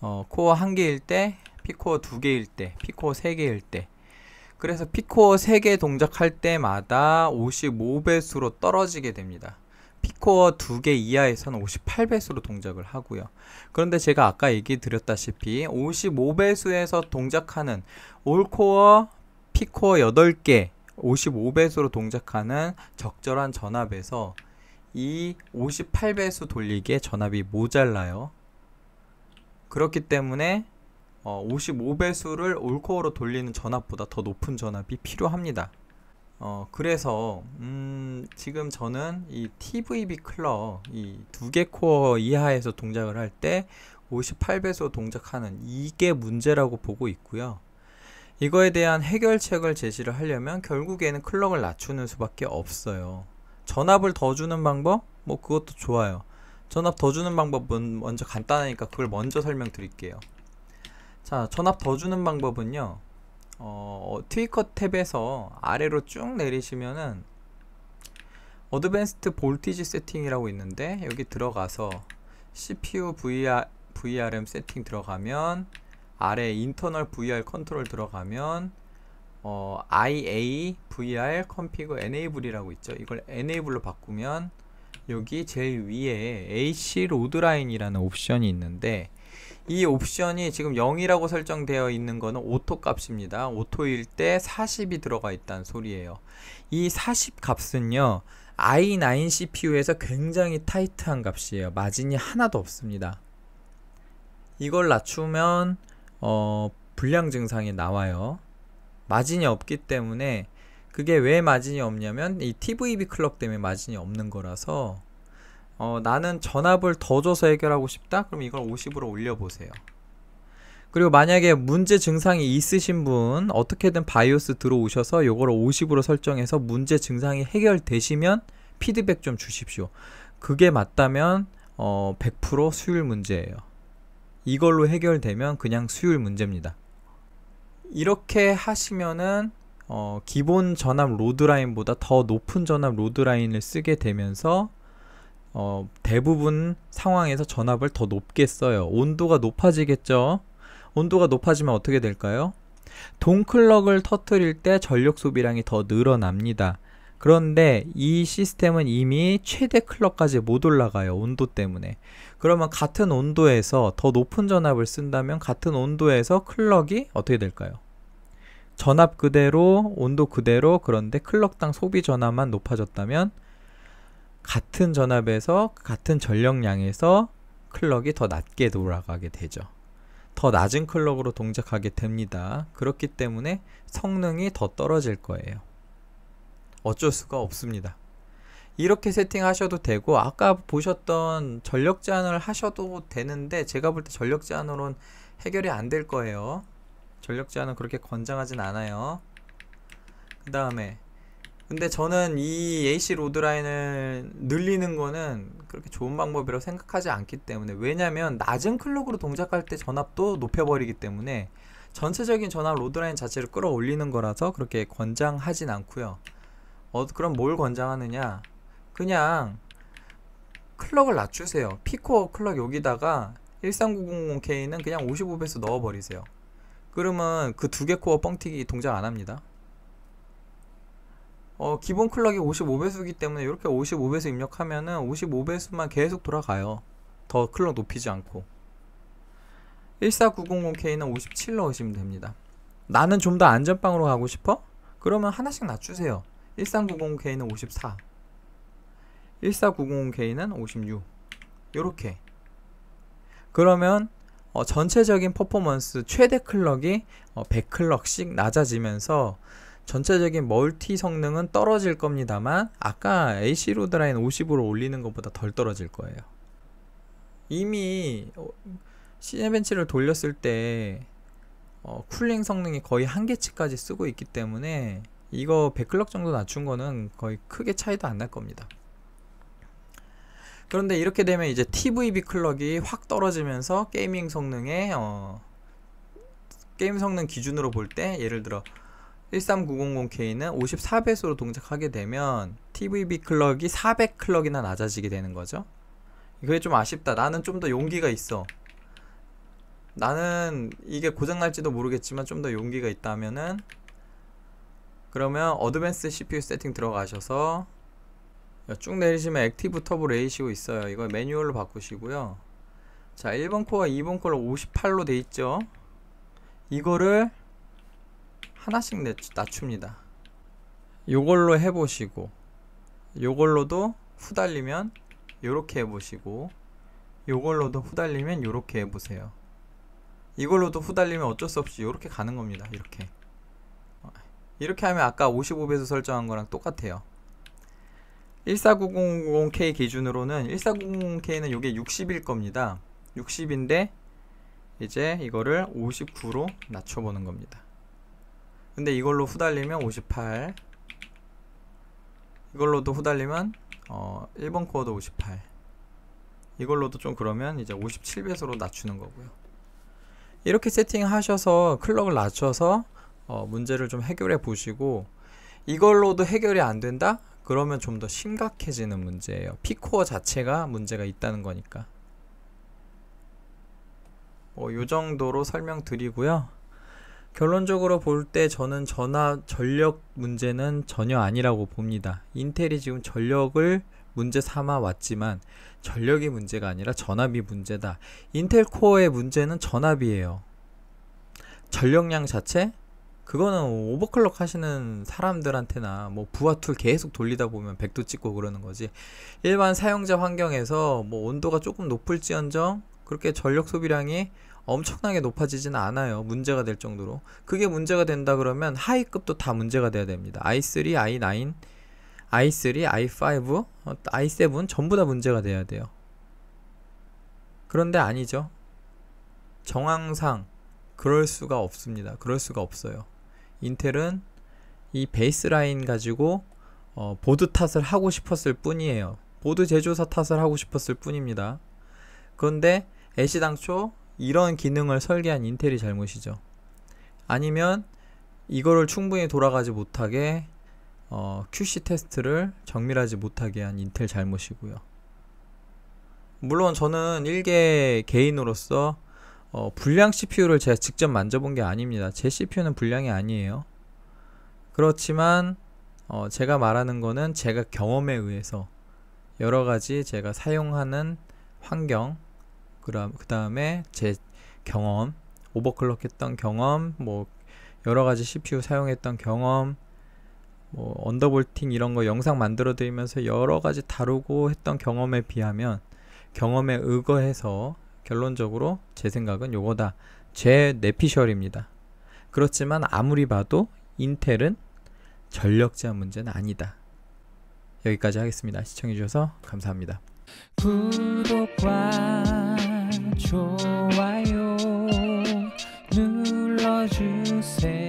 A: 어, 코어 1 개일 때, P코어 2 개일 때, P코어 3 개일 때. 그래서 P코어 3개 동작할 때마다 55배수로 떨어지게 됩니다. 피코어 2개 이하에서는 58배수로 동작을 하고요. 그런데 제가 아까 얘기 드렸다시피 55배수에서 동작하는 올코어 피코어 8개 55배수로 동작하는 적절한 전압에서 이 58배수 돌리기에 전압이 모자라요. 그렇기 때문에 55배수를 어, 올코어로 돌리는 전압보다 더 높은 전압이 필요합니다. 어, 그래서 음, 지금 저는 이 TVB 클러 이두 개 코어 이하에서 동작을 할 때 58배수 동작하는 이게 문제라고 보고 있고요. 이거에 대한 해결책을 제시를 하려면 결국에는 클럭을 낮추는 수밖에 없어요. 전압을 더 주는 방법? 뭐 그것도 좋아요. 전압 더 주는 방법은 먼저 간단하니까 그걸 먼저 설명드릴게요. 자, 전압 더 주는 방법은요. 어, 어 트위커 탭에서 아래로 쭉 내리시면은 어드밴스트 볼티지 세팅이라고 있는데 여기 들어가서 CPU VR, VRM 세팅 들어가면 아래 인터널 VR 컨트롤 들어가면 어, IA VR 컨피그 enable이라고 있죠. 이걸 enable로 바꾸면 여기 제일 위에 AC 로드라인이라는 옵션이 있는데 이 옵션이 지금 0이라고 설정되어 있는 거는 오토 값입니다. 오토일 때 40이 들어가 있다는 소리예요. 이 40 값은요. i9 CPU에서 굉장히 타이트한 값이에요. 마진이 하나도 없습니다. 이걸 낮추면 어, 불량 증상이 나와요. 마진이 없기 때문에 그게 왜 마진이 없냐면 이 TVB 클럭 때문에 마진이 없는 거라서 어, 나는 전압을 더 줘서 해결하고 싶다? 그럼 이걸 50으로 올려보세요. 그리고 만약에 문제 증상이 있으신 분 어떻게든 바이오스 들어오셔서 이걸 50으로 설정해서 문제 증상이 해결되시면 피드백 좀 주십시오. 그게 맞다면 어, 100% 수율 문제예요. 이걸로 해결되면 그냥 수율 문제입니다. 이렇게 하시면은 어, 기본 전압 로드라인보다 더 높은 전압 로드라인을 쓰게 되면서 어, 대부분 상황에서 전압을 더 높게 써요. 온도가 높아지겠죠? 온도가 높아지면 어떻게 될까요? 동클럭을 터트릴 때 전력 소비량이 더 늘어납니다. 그런데 이 시스템은 이미 최대 클럭까지 못 올라가요. 온도 때문에. 그러면 같은 온도에서 더 높은 전압을 쓴다면 같은 온도에서 클럭이 어떻게 될까요? 전압 그대로, 온도 그대로, 그런데 클럭당 소비 전압만 높아졌다면 같은 전압에서 같은 전력량에서 클럭이 더 낮게 돌아가게 되죠. 더 낮은 클럭으로 동작하게 됩니다. 그렇기 때문에 성능이 더 떨어질 거예요. 어쩔 수가 없습니다. 이렇게 세팅하셔도 되고 아까 보셨던 전력 제한을 하셔도 되는데 제가 볼 때 전력 제한으로는 해결이 안 될 거예요. 전력 제한은 그렇게 권장하진 않아요. 그 다음에 근데 저는 이 AC 로드라인을 늘리는 거는 그렇게 좋은 방법이라고 생각하지 않기 때문에 왜냐면 낮은 클럭으로 동작할 때 전압도 높여버리기 때문에 전체적인 전압 로드라인 자체를 끌어올리는 거라서 그렇게 권장하진 않고요 어, 그럼 뭘 권장하느냐 그냥 클럭을 낮추세요 피코어 클럭 여기다가 13900K는 그냥 55배수 넣어버리세요 그러면 그 두 개 코어 뻥튀기 동작 안합니다 어, 기본 클럭이 55배수기 때문에 이렇게 55배수 입력하면은 55배수만 계속 돌아가요. 더 클럭 높이지 않고. 14900K는 57 넣으시면 됩니다. 나는 좀 더 안전빵으로 가고 싶어? 그러면 하나씩 낮추세요. 13900K는 54 14900K는 56 요렇게 그러면 어, 전체적인 퍼포먼스 최대 클럭이 어, 100클럭씩 낮아지면서 전체적인 멀티 성능은 떨어질 겁니다만 아까 AC 로드라인 50으로 올리는 것보다 덜 떨어질 거예요. 이미 어, 시네벤치를 돌렸을 때 어, 쿨링 성능이 거의 한계치까지 쓰고 있기 때문에 이거 100클럭 정도 낮춘 거는 거의 크게 차이도 안 날 겁니다. 그런데 이렇게 되면 이제 TVB 클럭이 확 떨어지면서 게이밍 성능에 어, 게임 성능 기준으로 볼 때 예를 들어 13900K는 54배수로 동작하게 되면 TVB 클럭이 400클럭이나 낮아지게 되는 거죠. 그게 좀 아쉽다. 나는 좀 더 용기가 있어. 나는 이게 고장날지도 모르겠지만 좀 더 용기가 있다면은 그러면 어드밴스 CPU 세팅 들어가셔서 쭉 내리시면 액티브 터보 레이시오 있어요. 이걸 매뉴얼로 바꾸시고요. 자, 1번 코어, 2번 코어 58로 돼 있죠. 이거를 하나씩 낮춥니다 요걸로 해보시고 요걸로도 후달리면 요렇게 해보시고 요걸로도 후달리면 요렇게 해보세요 이걸로도 후달리면 어쩔 수 없이 요렇게 가는 겁니다 이렇게 이렇게 하면 아까 55배수 설정한 거랑 똑같아요 14900K 기준으로는 14900K는 요게 60일 겁니다 60인데 이제 이거를 59로 낮춰보는 겁니다 근데 이걸로 후달리면 58 이걸로도 후달리면 어 1번 코어도 58 이걸로도 좀 그러면 이제 57배수로 낮추는 거고요 이렇게 세팅하셔서 클럭을 낮춰서 어 문제를 좀 해결해 보시고 이걸로도 해결이 안 된다? 그러면 좀 더 심각해지는 문제예요 피코어 자체가 문제가 있다는 거니까 뭐이 어, 정도로 설명드리고요 결론적으로 볼 때 저는 전화 전력 문제는 전혀 아니라고 봅니다. 인텔이 지금 전력을 문제 삼아 왔지만 전력이 문제가 아니라 전압이 문제다. 인텔 코어의 문제는 전압이에요. 전력량 자체 그거는 오버클럭 하시는 사람들한테나 뭐 부하 툴 계속 돌리다 보면 100도 찍고 그러는 거지. 일반 사용자 환경에서 뭐 온도가 조금 높을지언정 그렇게 전력 소비량이 엄청나게 높아지진 않아요. 문제가 될 정도로. 그게 문제가 된다 그러면 하이급도 다 문제가 돼야 됩니다. i3, i9, i3, i5, i7 전부 다 문제가 돼야 돼요. 그런데 아니죠. 정황상 그럴 수가 없습니다. 그럴 수가 없어요. 인텔은 이 베이스 라인 가지고 어, 보드 탓을 하고 싶었을 뿐이에요. 보드 제조사 탓을 하고 싶었을 뿐입니다. 그런데 애시당초 이런 기능을 설계한 인텔이 잘못이죠. 아니면 이거를 충분히 돌아가지 못하게 어, QC 테스트를 정밀하지 못하게 한 인텔 잘못이고요. 물론 저는 일개 개인으로서 어, 불량 CPU를 제가 직접 만져본 게 아닙니다. 제 CPU는 불량이 아니에요. 그렇지만 어, 제가 말하는 거는 제가 경험에 의해서 여러 가지 제가 사용하는 환경 그 다음에 제 경험, 오버클럭 했던 경험, 뭐 여러 가지 CPU 사용했던 경험, 뭐 언더볼팅 이런 거 영상 만들어 드리면서 여러 가지 다루고 했던 경험에 비하면 경험에 의거해서 결론적으로 제 생각은 요거다. 제 내피셜입니다. 그렇지만 아무리 봐도 인텔은 전력제한 문제는 아니다. 여기까지 하겠습니다. 시청해주셔서 감사합니다. 구독과 좋아요 눌러주세요